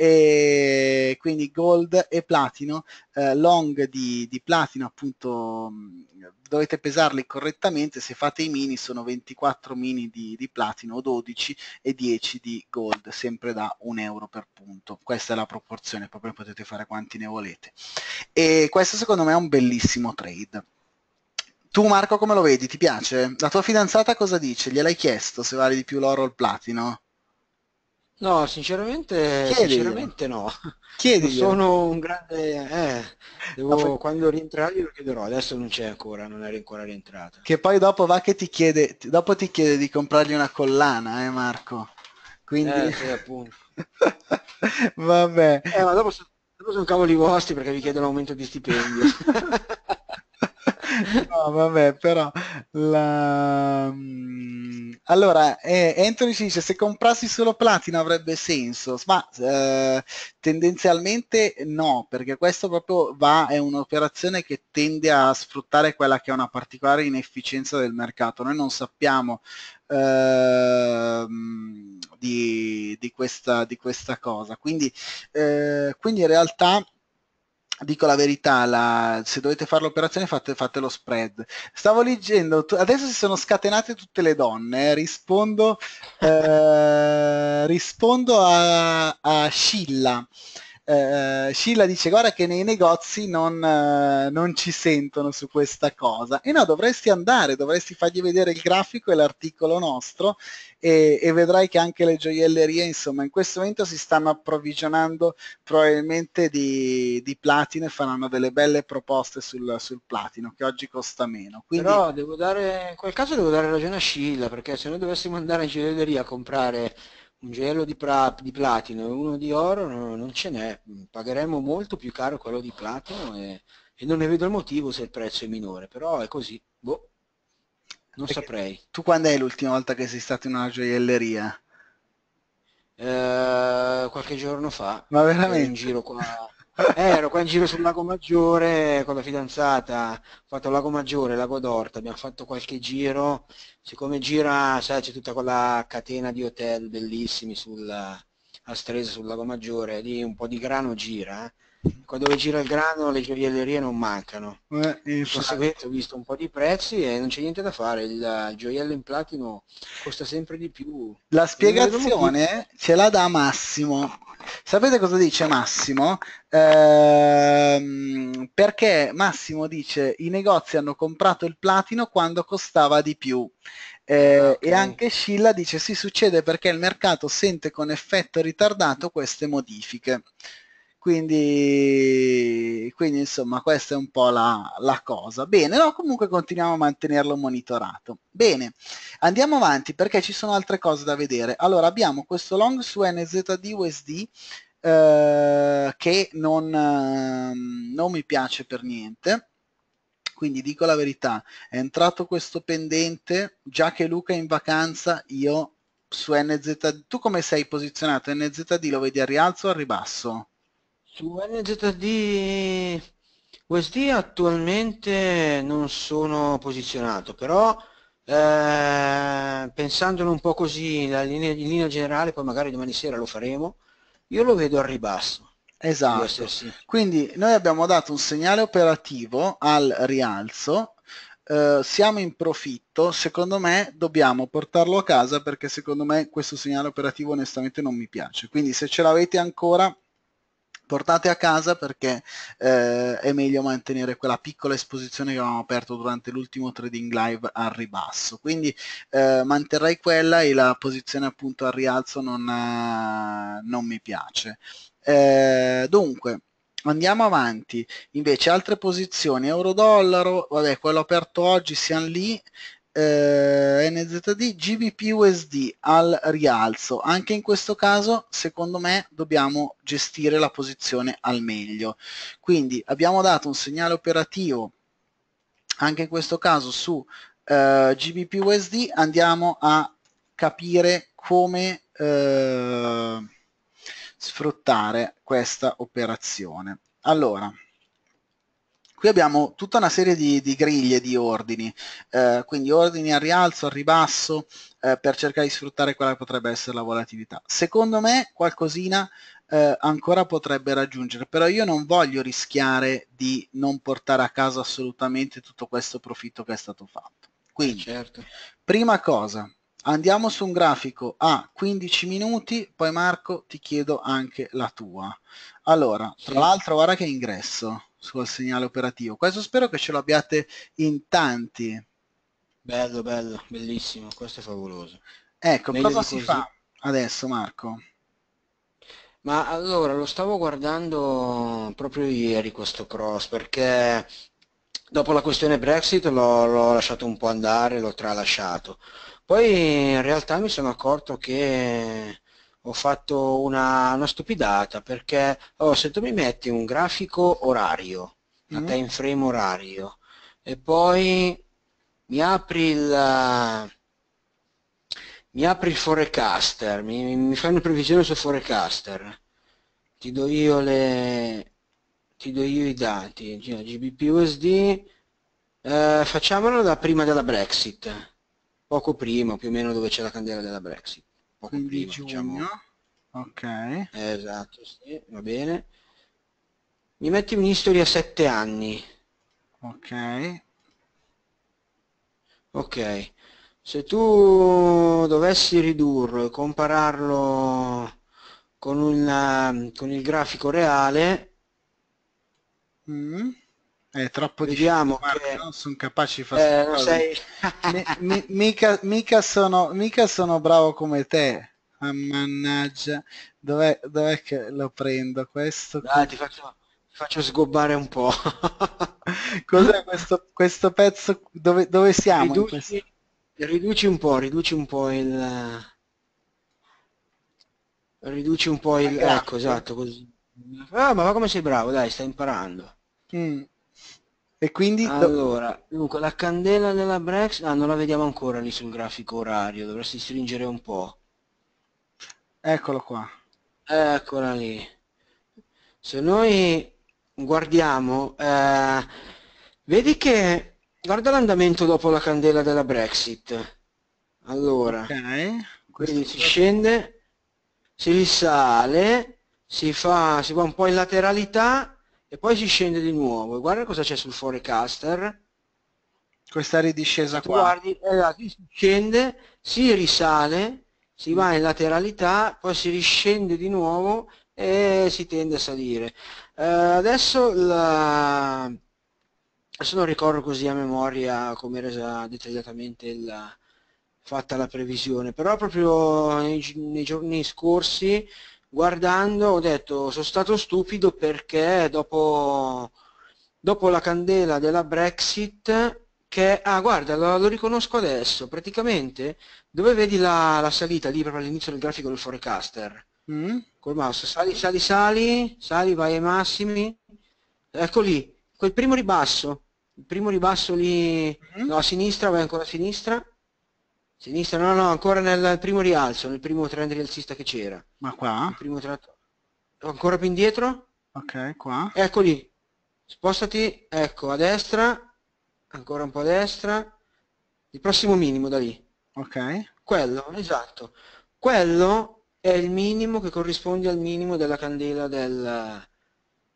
e quindi gold e platino, eh, long di, di, platino appunto mm, dovete pesarli correttamente, se fate i mini sono 24 mini di, di platino, 12 e 10 di gold, sempre da un euro per punto, questa è la proporzione, poi potete fare quanti ne volete. E questo secondo me è un bellissimo trade. Tu Marco come lo vedi? Ti piace? La tua fidanzata cosa dice? Gliel'hai chiesto se vale di più l'oro o il platino?
No, sinceramente, sinceramente no. Chiedi. Sono un grande... Eh, devo, no, quando rientrare glielo chiederò, adesso non c'è ancora, non era ancora rientrato. Che
poi dopo va che ti chiede, dopo ti chiede di comprargli una collana, eh Marco. Quindi... Eh, sì,
appunto. [laughs] Vabbè. Eh, ma dopo, dopo sono cavoli vostri perché vi chiedono aumento di stipendio. [laughs] no, vabbè, però...
La...
Mm,
allora, eh, Anthony ci dice, se comprassi solo platino avrebbe senso, ma eh, tendenzialmente no, perché questo proprio va, è un'operazione che tende a sfruttare quella che è una particolare inefficienza del mercato. Noi non sappiamo ehm, di, di, questa, di questa cosa. Quindi, eh, quindi in realtà dico la verità, la, se dovete fare l'operazione fate, fate, lo spread. Stavo leggendo, adesso si sono scatenate tutte le donne, eh, rispondo, eh, rispondo a, a Scilla eh, Sheila dice guarda che nei negozi non, eh, non, ci sentono su questa cosa e no dovresti andare dovresti fargli vedere il grafico e l'articolo nostro e, e vedrai che anche le gioiellerie insomma in questo momento si stanno approvvigionando probabilmente di, di platino e faranno delle belle proposte sul, sul platino che oggi costa meno Quindi... però
devo dare in quel caso devo dare ragione a Scilla perché se noi dovessimo andare in gioielleria a comprare un gelo di, pra, di, platino e uno di oro no, non ce n'è, pagheremo molto più caro quello di platino e, e, non ne vedo il motivo se il prezzo è minore, però è così, boh, non Perché saprei.
Tu quando è l'ultima volta che sei stato in una gioielleria?
Eh, qualche giorno fa, ma veramente? in giro qua eh, ero qua in giro sul Lago Maggiore con la fidanzata, ho fatto Lago Maggiore, Lago d'Orta, abbiamo fatto qualche giro, siccome gira, sai, c'è tutta quella catena di hotel bellissimi sul, a Stresa sul Lago Maggiore, lì un po' di grano gira, eh. qua dove gira il grano le gioiellerie non mancano
eh, di conseguenza
ho visto un po' di prezzi e non c'è niente da fare il, il gioiello in platino costa sempre di più
la spiegazione ce la dà Massimo Sapete cosa dice Massimo? Ehm, perché Massimo dice i negozi hanno comprato il platino quando costava di più. Eh, okay. E anche Scilla dice sì succede perché il mercato sente con effetto ritardato queste modifiche. Quindi, quindi insomma questa è un po' la, la cosa. Bene, no, comunque continuiamo a mantenerlo monitorato. Bene, andiamo avanti perché ci sono altre cose da vedere. Allora abbiamo questo long su NZD USD eh, che non, ehm, non mi piace per niente quindi dico la verità, è entrato questo pendente, già che Luca è in vacanza, io su NZD, tu come sei posizionato? NZD lo vedi a rialzo o a ribasso?
Su NZD USD attualmente non sono posizionato, però eh, pensandolo un po' così in linea, in linea generale, poi magari domani sera lo faremo, io lo vedo al ribasso. Esatto,
quindi noi abbiamo dato un segnale operativo al rialzo, eh, siamo in profitto, secondo me dobbiamo portarlo a casa perché secondo me questo segnale operativo onestamente non mi piace, quindi se ce l'avete ancora portate a casa perché eh, è meglio mantenere quella piccola esposizione che avevamo aperto durante l'ultimo trading live al ribasso quindi eh, manterrei quella e la posizione appunto al rialzo non, eh, non mi piace eh, dunque Andiamo avanti, invece altre posizioni, euro-dollaro, vabbè quello aperto oggi siamo lì, eh, NZD GBPUSD al rialzo anche in questo caso secondo me dobbiamo gestire la posizione al meglio quindi abbiamo dato un segnale operativo anche in questo caso su eh, GBP andiamo a capire come eh, sfruttare questa operazione allora Qui abbiamo tutta una serie di, di griglie di ordini, eh, quindi ordini al rialzo, al ribasso, eh, per cercare di sfruttare quella che potrebbe essere la volatilità. Secondo me qualcosina eh, ancora potrebbe raggiungere, però io non voglio rischiare di non portare a casa assolutamente tutto questo profitto che è stato fatto. Quindi, certo. prima cosa, andiamo su un grafico a 15 minuti, poi Marco ti chiedo anche la tua. Allora, tra l'altro guarda che ingresso sul segnale operativo. Questo spero che ce l'abbiate in tanti.
Bello, bello, bellissimo, questo è favoloso. Ecco, Meglio cosa si così. fa adesso Marco? Ma allora, lo stavo guardando proprio ieri questo cross, perché dopo la questione Brexit l'ho lasciato un po' andare, l'ho tralasciato. Poi in realtà mi sono accorto che ho fatto una, una stupidata perché oh, se tu mi metti un grafico orario, una mm. time frame orario, e poi mi apri il eh, mi apri il forecaster, mi, mi fai una previsione sul forecaster, ti do io le ti do io i dati, GBP eh, facciamolo da prima della Brexit, poco prima, più o meno dove c'è la candela della Brexit poco 15 prima, giugno. Diciamo. Ok. Esatto, sì, va bene. Mi metti un history a 7 anni. Ok. Ok. Se tu dovessi ridurlo e compararlo con, una, con il grafico reale, mm. È troppo Vediamo difficile, che... non sono capaci di fare eh, sei...
mi, [laughs] mi, mica, mica, sono, mica sono bravo come te. Ah, mannaggia, dov'è, dov'è che lo prendo questo? Dai,
ti faccio, faccio sgobbare un po'. [laughs] Cos'è questo, questo pezzo? Dove, dove siamo? Riduci, riduci un po', riduci un po' il... Riduci un po' il... ecco, esatto, così. Ah, ma come sei bravo, dai, stai imparando. Mm. E quindi... Allora, dunque, la candela della Brex, ah, non la vediamo ancora lì sul grafico orario, dovresti stringere un po'. Eccolo qua. Eccola lì. Se noi guardiamo, eh, vedi che, guarda l'andamento dopo la candela della Brexit. Allora, okay. quindi si scende, si risale, si fa, si va un po' in lateralità e poi si scende di nuovo e guarda cosa c'è sul forecaster questa ridiscesa qua guardi, eh, si scende, si risale si va in lateralità poi si riscende di nuovo e si tende a salire uh, adesso la... adesso non ricordo così a memoria come era dettagliatamente la... fatta la previsione però proprio nei, nei giorni scorsi guardando ho detto sono stato stupido perché dopo, dopo la candela della Brexit che, ah guarda, lo, lo, riconosco adesso, praticamente dove vedi la, la salita lì proprio all'inizio del grafico del forecaster? Mm? Col mouse, sali, sali, sali, sali, vai ai massimi, ecco lì, quel primo ribasso, il primo ribasso lì, mm? no, a sinistra, vai ancora a sinistra, Sinistra, no, no, ancora nel primo rialzo, nel primo trend rialzista che c'era. Ma qua? Tratto... Ancora più indietro? Ok, qua. Eccoli. Spostati, ecco, a destra, ancora un po' a destra, il prossimo minimo da lì. Ok. Quello, esatto. Quello è il minimo che corrisponde al minimo della candela del,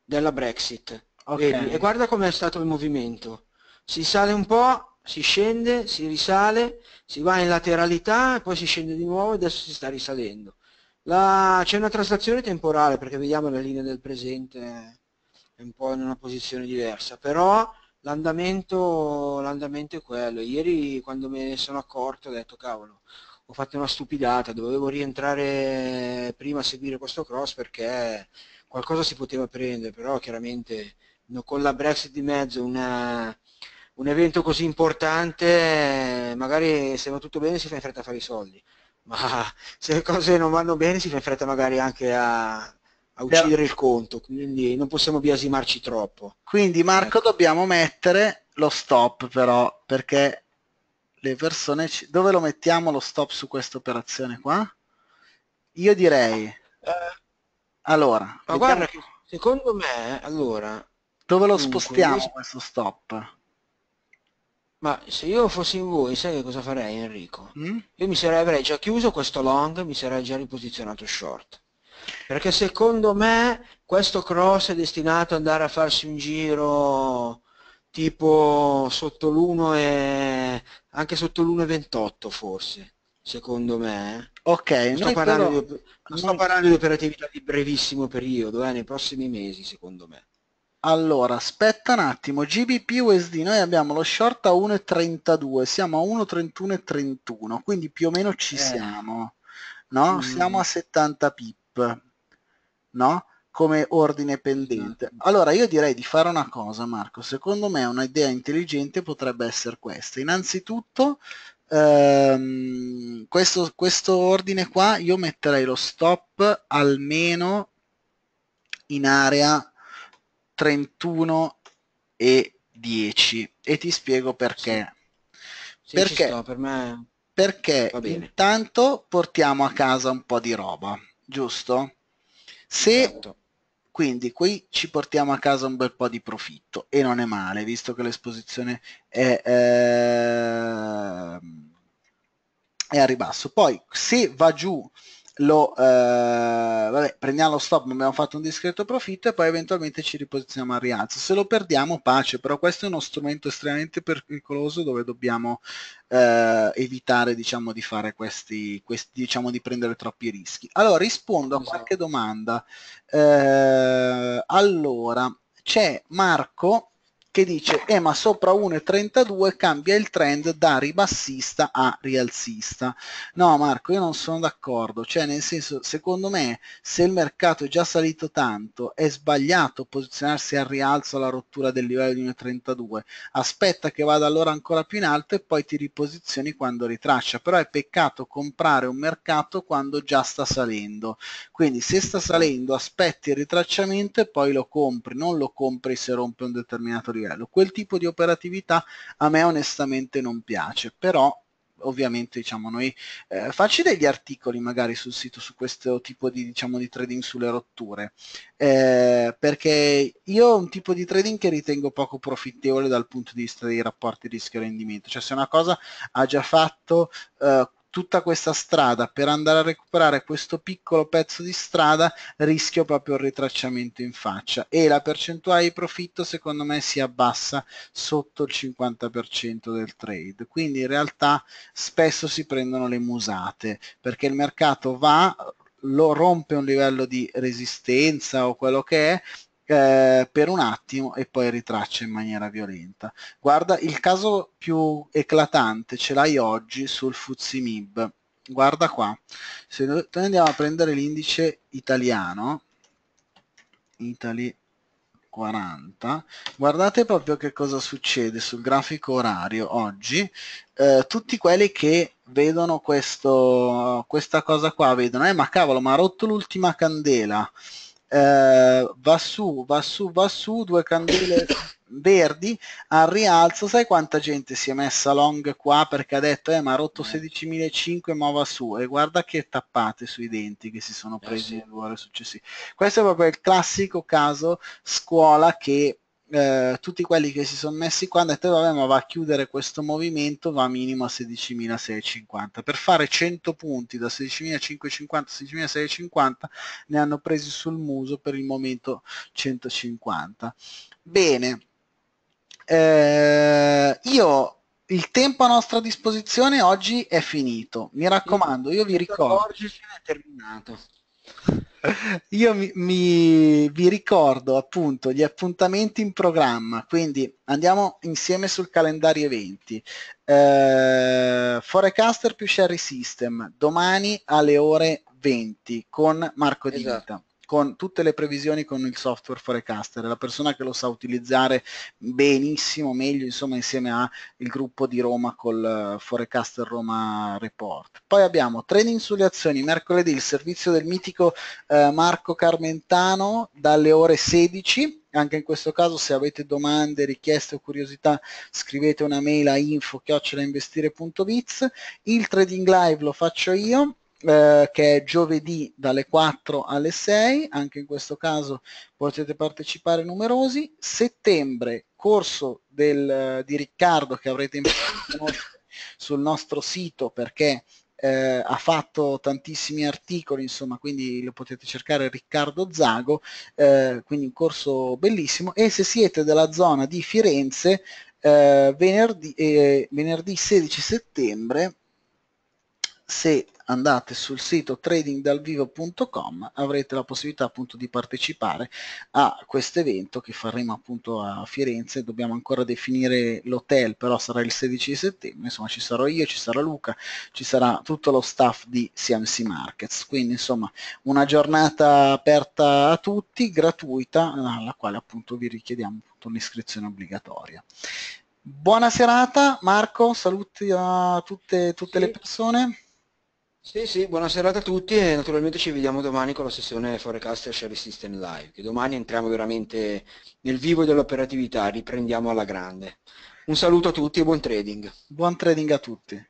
della Brexit. Okay. Vedi? E guarda com'è stato il movimento. Si sale un po', si scende, si risale, si va in lateralità, poi si scende di nuovo e adesso si sta risalendo. c'è una traslazione temporale perché vediamo la linea del presente è un po' in una posizione diversa, però l'andamento, è quello. Ieri quando me ne sono accorto ho detto cavolo, ho fatto una stupidata, dovevo rientrare prima a seguire questo cross perché qualcosa si poteva prendere, però chiaramente con la Brexit di mezzo una, un evento così importante eh, magari se va tutto bene si fa in fretta a fare i soldi, [laughs] ma se le cose non vanno bene si fa in fretta magari anche a, a uccidere il conto, quindi non possiamo biasimarci troppo. Quindi Marco ecco. dobbiamo mettere lo stop però, perché
le persone... Ci... Dove lo mettiamo lo stop su questa operazione qua? Io direi...
Eh.
Allora, ma vediamo... guarda,
secondo me, allora... Dove lo spostiamo questo stop? Ma se io fossi in voi, sai che cosa farei Enrico? Mm? Io mi sarei, avrei già chiuso questo long, mi sarei già riposizionato short. Perché secondo me questo cross è destinato ad andare a farsi un giro tipo sotto l'1 e anche sotto l'1,28 forse, secondo me. Eh. Ok, non sto, parlando, però... di, non sto parlando di operatività di brevissimo periodo, eh, nei prossimi mesi secondo me.
Allora, aspetta un attimo, GBP USD, noi abbiamo lo short a 1,32, siamo a 1,31,31, quindi più o meno ci eh. siamo, no? Mm. Siamo a 70 pip, no? Come ordine pendente. Esatto. Allora, io direi di fare una cosa, Marco, secondo me un'idea intelligente potrebbe essere questa. Innanzitutto, ehm, questo, questo ordine qua, io metterei lo stop almeno in area 31 e 10 e ti spiego perché. Sì, perché, sto, per me... perché intanto portiamo a casa un po' di roba, giusto? Se esatto. quindi qui ci portiamo a casa un bel po' di profitto e non è male, visto che l'esposizione è, eh, è a ribasso. Poi se va giù lo eh, vabbè, prendiamo lo stop ma abbiamo fatto un discreto profitto e poi eventualmente ci riposizioniamo al rialzo se lo perdiamo pace però questo è uno strumento estremamente pericoloso dove dobbiamo eh, evitare diciamo di fare questi, questi diciamo di prendere troppi rischi allora rispondo a esatto. qualche domanda eh, allora c'è Marco che dice eh ma sopra 1,32 cambia il trend da ribassista a rialzista. No Marco, io non sono d'accordo, cioè nel senso secondo me se il mercato è già salito tanto è sbagliato posizionarsi al rialzo alla rottura del livello di 1,32, aspetta che vada allora ancora più in alto e poi ti riposizioni quando ritraccia, però è peccato comprare un mercato quando già sta salendo, quindi se sta salendo aspetti il ritracciamento e poi lo compri, non lo compri se rompe un determinato livello livello. Quel tipo di operatività a me onestamente non piace, però ovviamente diciamo noi eh, facci degli articoli magari sul sito su questo tipo di diciamo di trading sulle rotture eh, perché io ho un tipo di trading che ritengo poco profittevole dal punto di vista dei rapporti rischio rendimento cioè se una cosa ha già fatto eh, tutta questa strada per andare a recuperare questo piccolo pezzo di strada rischio proprio il ritracciamento in faccia e la percentuale di profitto secondo me si abbassa sotto il 50% del trade quindi in realtà spesso si prendono le musate perché il mercato va lo rompe un livello di resistenza o quello che è eh, per un attimo e poi ritraccia in maniera violenta. Guarda, il caso più eclatante ce l'hai oggi sul Fuzimib. Guarda qua, se noi andiamo a prendere l'indice italiano, Italy 40, guardate proprio che cosa succede sul grafico orario oggi. Eh, tutti quelli che vedono questo, questa cosa qua vedono, eh ma cavolo, ma ha rotto l'ultima candela eh, va su, va su, va su, due candele verdi al rialzo, sai quanta gente si è messa long qua perché ha detto eh ma ha rotto 16.500 eh. ma va su e guarda che tappate sui denti che si sono presi eh sì. le ore successive. Questo è proprio il classico caso scuola che eh, tutti quelli che si sono messi qua hanno detto eh, vabbè ma va a chiudere questo movimento va minimo a 16.650 per fare 100 punti da 16.550 16.650 ne hanno presi sul muso per il momento 150 bene eh, io il tempo a nostra disposizione oggi è finito mi raccomando io vi ricordo
oggi è terminato
io mi, mi, vi ricordo appunto gli appuntamenti in programma, quindi andiamo insieme sul calendario eventi. Eh, Forecaster più Sherry System, domani alle ore 20 con Marco esatto. Di Vita con tutte le previsioni con il software forecaster, la persona che lo sa utilizzare benissimo, meglio, insomma, insieme al gruppo di Roma col eh, forecaster Roma Report. Poi abbiamo training sulle azioni, mercoledì il servizio del mitico eh, Marco Carmentano dalle ore 16 anche in questo caso se avete domande, richieste o curiosità scrivete una mail a info-investire.biz il trading live lo faccio io eh, che è giovedì dalle 4 alle 6, anche in questo caso potete partecipare numerosi. Settembre, corso del, eh, di Riccardo che avrete [laughs] sul nostro sito perché eh, ha fatto tantissimi articoli, insomma, quindi lo potete cercare Riccardo Zago, eh, quindi un corso bellissimo. E se siete della zona di Firenze, eh, venerdì, eh, venerdì 16 settembre, se andate sul sito tradingdalvivo.com, avrete la possibilità appunto di partecipare a questo evento che faremo appunto a Firenze, dobbiamo ancora definire l'hotel, però sarà il 16 settembre, insomma ci sarò io, ci sarà Luca, ci sarà tutto lo staff di CMC Markets, quindi insomma una giornata aperta a tutti, gratuita, alla quale appunto vi richiediamo un'iscrizione obbligatoria. Buona serata Marco, saluti a tutte, tutte sì. le persone.
Sì, sì, buona serata a tutti e naturalmente ci vediamo domani con la sessione Forecast Share System Live, che domani entriamo veramente nel vivo dell'operatività, riprendiamo alla grande. Un saluto a tutti e buon trading. Buon trading a tutti.